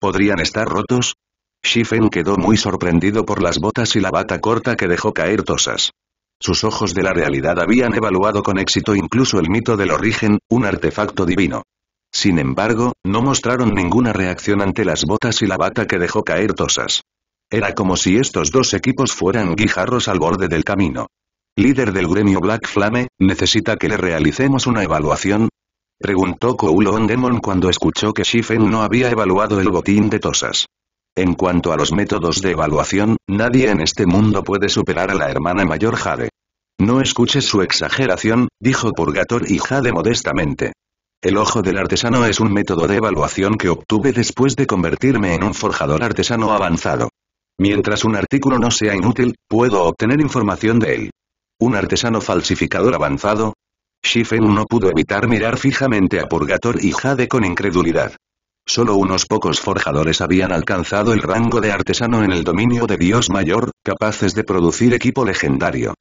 ¿Podrían estar rotos? Shifen quedó muy sorprendido por las botas y la bata corta que dejó caer tosas. Sus ojos de la realidad habían evaluado con éxito incluso el mito del origen, un artefacto divino. Sin embargo, no mostraron ninguna reacción ante las botas y la bata que dejó caer tosas. Era como si estos dos equipos fueran guijarros al borde del camino líder del gremio Black Flame, ¿necesita que le realicemos una evaluación? Preguntó Kowloon Demon cuando escuchó que Shifen no había evaluado el botín de tosas. En cuanto a los métodos de evaluación, nadie en este mundo puede superar a la hermana mayor Jade. No escuches su exageración, dijo Purgator y Jade modestamente. El ojo del artesano es un método de evaluación que obtuve después de convertirme en un forjador artesano avanzado. Mientras un artículo no sea inútil, puedo obtener información de él. ¿Un artesano falsificador avanzado? Shifen no pudo evitar mirar fijamente a Purgator y Jade con incredulidad. Solo unos pocos forjadores habían alcanzado el rango de artesano en el dominio de Dios Mayor, capaces de producir equipo legendario.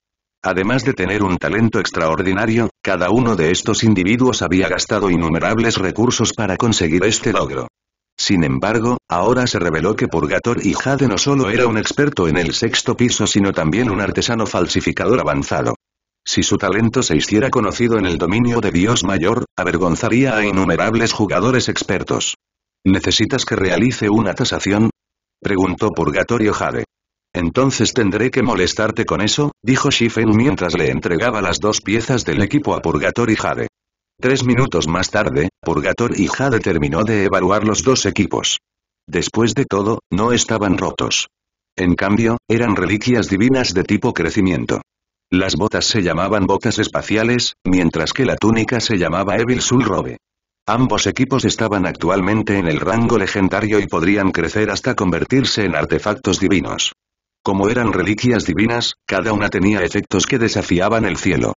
Además de tener un talento extraordinario, cada uno de estos individuos había gastado innumerables recursos para conseguir este logro. Sin embargo, ahora se reveló que Purgator y Jade no solo era un experto en el sexto piso sino también un artesano falsificador avanzado. Si su talento se hiciera conocido en el dominio de Dios Mayor, avergonzaría a innumerables jugadores expertos. ¿Necesitas que realice una tasación? Preguntó Purgatorio Jade. Entonces tendré que molestarte con eso, dijo Shifen mientras le entregaba las dos piezas del equipo a y Jade. Tres minutos más tarde, Purgator y Jade terminó de evaluar los dos equipos. Después de todo, no estaban rotos. En cambio, eran reliquias divinas de tipo crecimiento. Las botas se llamaban botas espaciales, mientras que la túnica se llamaba Evil Soul Robe. Ambos equipos estaban actualmente en el rango legendario y podrían crecer hasta convertirse en artefactos divinos. Como eran reliquias divinas, cada una tenía efectos que desafiaban el cielo.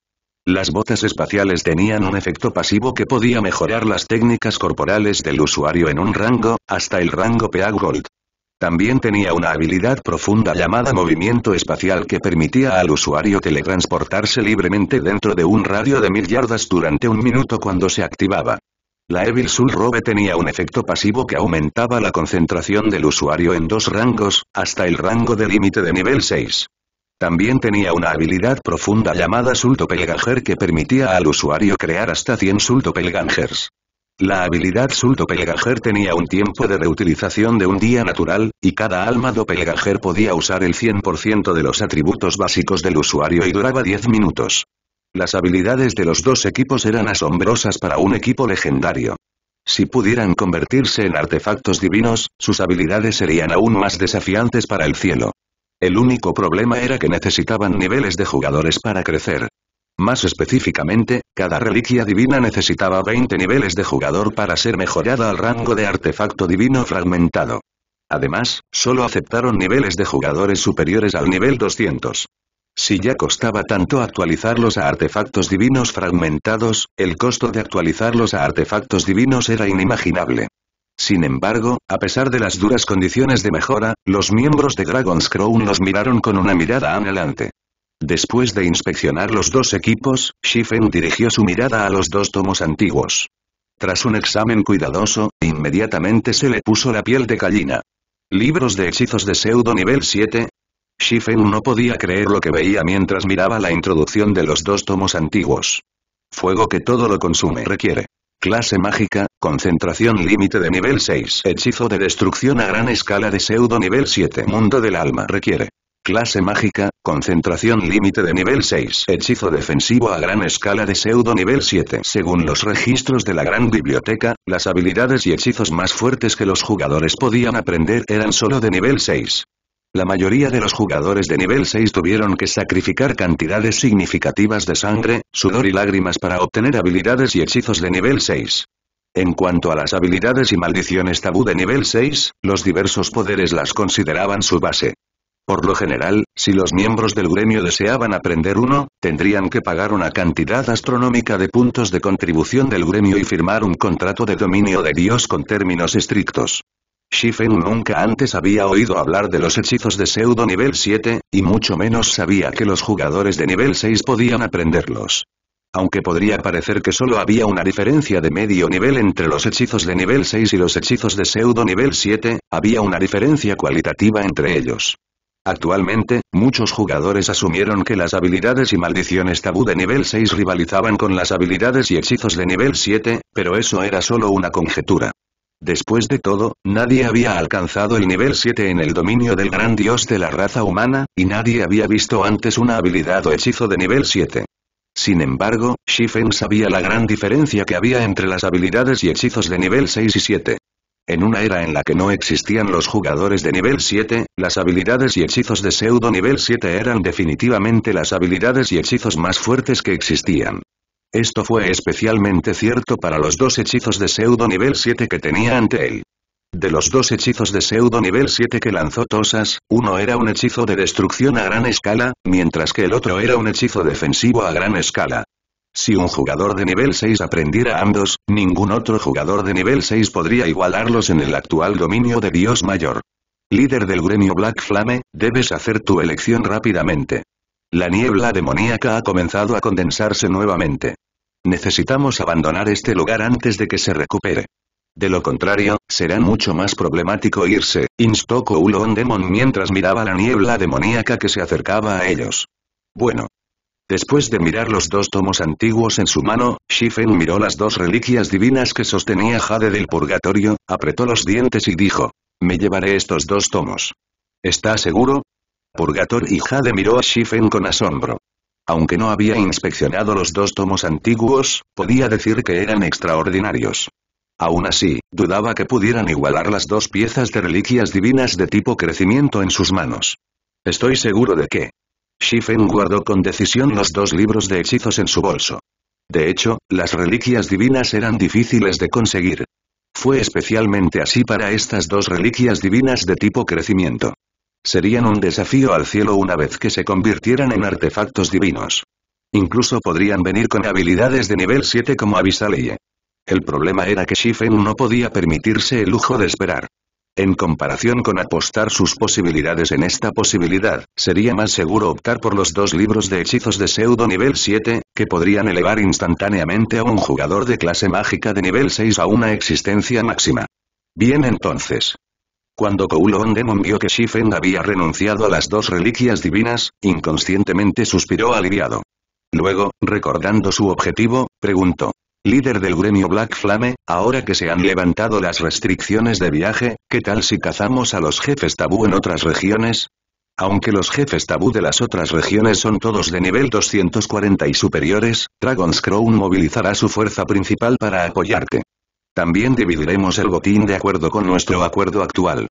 Las botas espaciales tenían un efecto pasivo que podía mejorar las técnicas corporales del usuario en un rango, hasta el rango PA Gold. También tenía una habilidad profunda llamada movimiento espacial que permitía al usuario teletransportarse libremente dentro de un radio de mil yardas durante un minuto cuando se activaba. La Evil Soul Robe tenía un efecto pasivo que aumentaba la concentración del usuario en dos rangos, hasta el rango de límite de nivel 6. También tenía una habilidad profunda llamada Sultopelganger que permitía al usuario crear hasta 100 Sultopelgangers. La habilidad Sultopelganger tenía un tiempo de reutilización de un día natural, y cada alma Doppelganger podía usar el 100% de los atributos básicos del usuario y duraba 10 minutos. Las habilidades de los dos equipos eran asombrosas para un equipo legendario. Si pudieran convertirse en artefactos divinos, sus habilidades serían aún más desafiantes para el cielo. El único problema era que necesitaban niveles de jugadores para crecer. Más específicamente, cada reliquia divina necesitaba 20 niveles de jugador para ser mejorada al rango de artefacto divino fragmentado. Además, solo aceptaron niveles de jugadores superiores al nivel 200. Si ya costaba tanto actualizarlos a artefactos divinos fragmentados, el costo de actualizarlos a artefactos divinos era inimaginable. Sin embargo, a pesar de las duras condiciones de mejora, los miembros de Dragon's Crown los miraron con una mirada anhelante. Después de inspeccionar los dos equipos, Shifen dirigió su mirada a los dos tomos antiguos. Tras un examen cuidadoso, inmediatamente se le puso la piel de gallina. ¿Libros de hechizos de pseudo nivel 7? Shifen no podía creer lo que veía mientras miraba la introducción de los dos tomos antiguos. Fuego que todo lo consume requiere. Clase mágica, Concentración límite de nivel 6. Hechizo de destrucción a gran escala de pseudo nivel 7. Mundo del alma requiere. Clase mágica, concentración límite de nivel 6. Hechizo defensivo a gran escala de pseudo nivel 7. Según los registros de la gran biblioteca, las habilidades y hechizos más fuertes que los jugadores podían aprender eran solo de nivel 6. La mayoría de los jugadores de nivel 6 tuvieron que sacrificar cantidades significativas de sangre, sudor y lágrimas para obtener habilidades y hechizos de nivel 6. En cuanto a las habilidades y maldiciones tabú de nivel 6, los diversos poderes las consideraban su base. Por lo general, si los miembros del gremio deseaban aprender uno, tendrían que pagar una cantidad astronómica de puntos de contribución del gremio y firmar un contrato de dominio de Dios con términos estrictos. Shifen nunca antes había oído hablar de los hechizos de pseudo nivel 7, y mucho menos sabía que los jugadores de nivel 6 podían aprenderlos. Aunque podría parecer que solo había una diferencia de medio nivel entre los hechizos de nivel 6 y los hechizos de pseudo nivel 7, había una diferencia cualitativa entre ellos. Actualmente, muchos jugadores asumieron que las habilidades y maldiciones tabú de nivel 6 rivalizaban con las habilidades y hechizos de nivel 7, pero eso era solo una conjetura. Después de todo, nadie había alcanzado el nivel 7 en el dominio del gran dios de la raza humana, y nadie había visto antes una habilidad o hechizo de nivel 7. Sin embargo, Shifen sabía la gran diferencia que había entre las habilidades y hechizos de nivel 6 y 7. En una era en la que no existían los jugadores de nivel 7, las habilidades y hechizos de pseudo nivel 7 eran definitivamente las habilidades y hechizos más fuertes que existían. Esto fue especialmente cierto para los dos hechizos de pseudo nivel 7 que tenía ante él. De los dos hechizos de pseudo nivel 7 que lanzó Tosas, uno era un hechizo de destrucción a gran escala, mientras que el otro era un hechizo defensivo a gran escala. Si un jugador de nivel 6 aprendiera ambos, ningún otro jugador de nivel 6 podría igualarlos en el actual dominio de Dios Mayor. Líder del gremio Black Flame, debes hacer tu elección rápidamente. La niebla demoníaca ha comenzado a condensarse nuevamente. Necesitamos abandonar este lugar antes de que se recupere. De lo contrario, será mucho más problemático irse, instó Kowloon Demon mientras miraba la niebla demoníaca que se acercaba a ellos. Bueno. Después de mirar los dos tomos antiguos en su mano, Shifen miró las dos reliquias divinas que sostenía Jade del purgatorio, apretó los dientes y dijo. Me llevaré estos dos tomos. ¿Estás seguro? Purgator y Jade miró a Shifen con asombro. Aunque no había inspeccionado los dos tomos antiguos, podía decir que eran extraordinarios. Aún así, dudaba que pudieran igualar las dos piezas de reliquias divinas de tipo crecimiento en sus manos. Estoy seguro de que. Shifen guardó con decisión los dos libros de hechizos en su bolso. De hecho, las reliquias divinas eran difíciles de conseguir. Fue especialmente así para estas dos reliquias divinas de tipo crecimiento. Serían un desafío al cielo una vez que se convirtieran en artefactos divinos. Incluso podrían venir con habilidades de nivel 7 como Avisaleye. El problema era que Shifen no podía permitirse el lujo de esperar. En comparación con apostar sus posibilidades en esta posibilidad, sería más seguro optar por los dos libros de hechizos de pseudo nivel 7, que podrían elevar instantáneamente a un jugador de clase mágica de nivel 6 a una existencia máxima. Bien entonces. Cuando Koulon Demon vio que Shifen había renunciado a las dos reliquias divinas, inconscientemente suspiró aliviado. Luego, recordando su objetivo, preguntó, líder del gremio Black Flame, ahora que se han levantado las restricciones de viaje, ¿qué tal si cazamos a los jefes tabú en otras regiones? Aunque los jefes tabú de las otras regiones son todos de nivel 240 y superiores, Dragon's Crown movilizará su fuerza principal para apoyarte. También dividiremos el botín de acuerdo con nuestro acuerdo actual.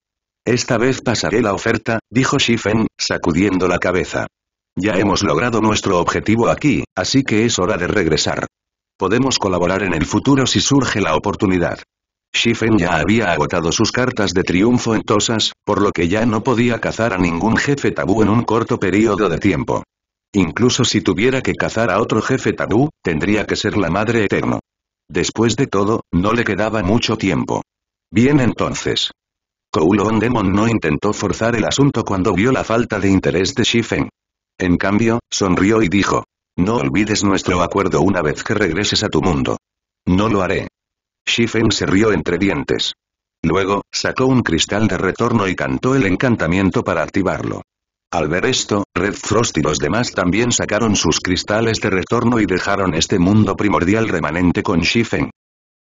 Esta vez pasaré la oferta, dijo Shifen, sacudiendo la cabeza. Ya hemos logrado nuestro objetivo aquí, así que es hora de regresar. Podemos colaborar en el futuro si surge la oportunidad. Shifen ya había agotado sus cartas de triunfo en Tosas, por lo que ya no podía cazar a ningún jefe tabú en un corto periodo de tiempo. Incluso si tuviera que cazar a otro jefe tabú, tendría que ser la Madre Eterno. Después de todo, no le quedaba mucho tiempo. Bien entonces. Kowloon Demon no intentó forzar el asunto cuando vio la falta de interés de Shifen. En cambio, sonrió y dijo, no olvides nuestro acuerdo una vez que regreses a tu mundo. No lo haré. Shifen se rió entre dientes. Luego, sacó un cristal de retorno y cantó el encantamiento para activarlo. Al ver esto, Red Frost y los demás también sacaron sus cristales de retorno y dejaron este mundo primordial remanente con Shifen.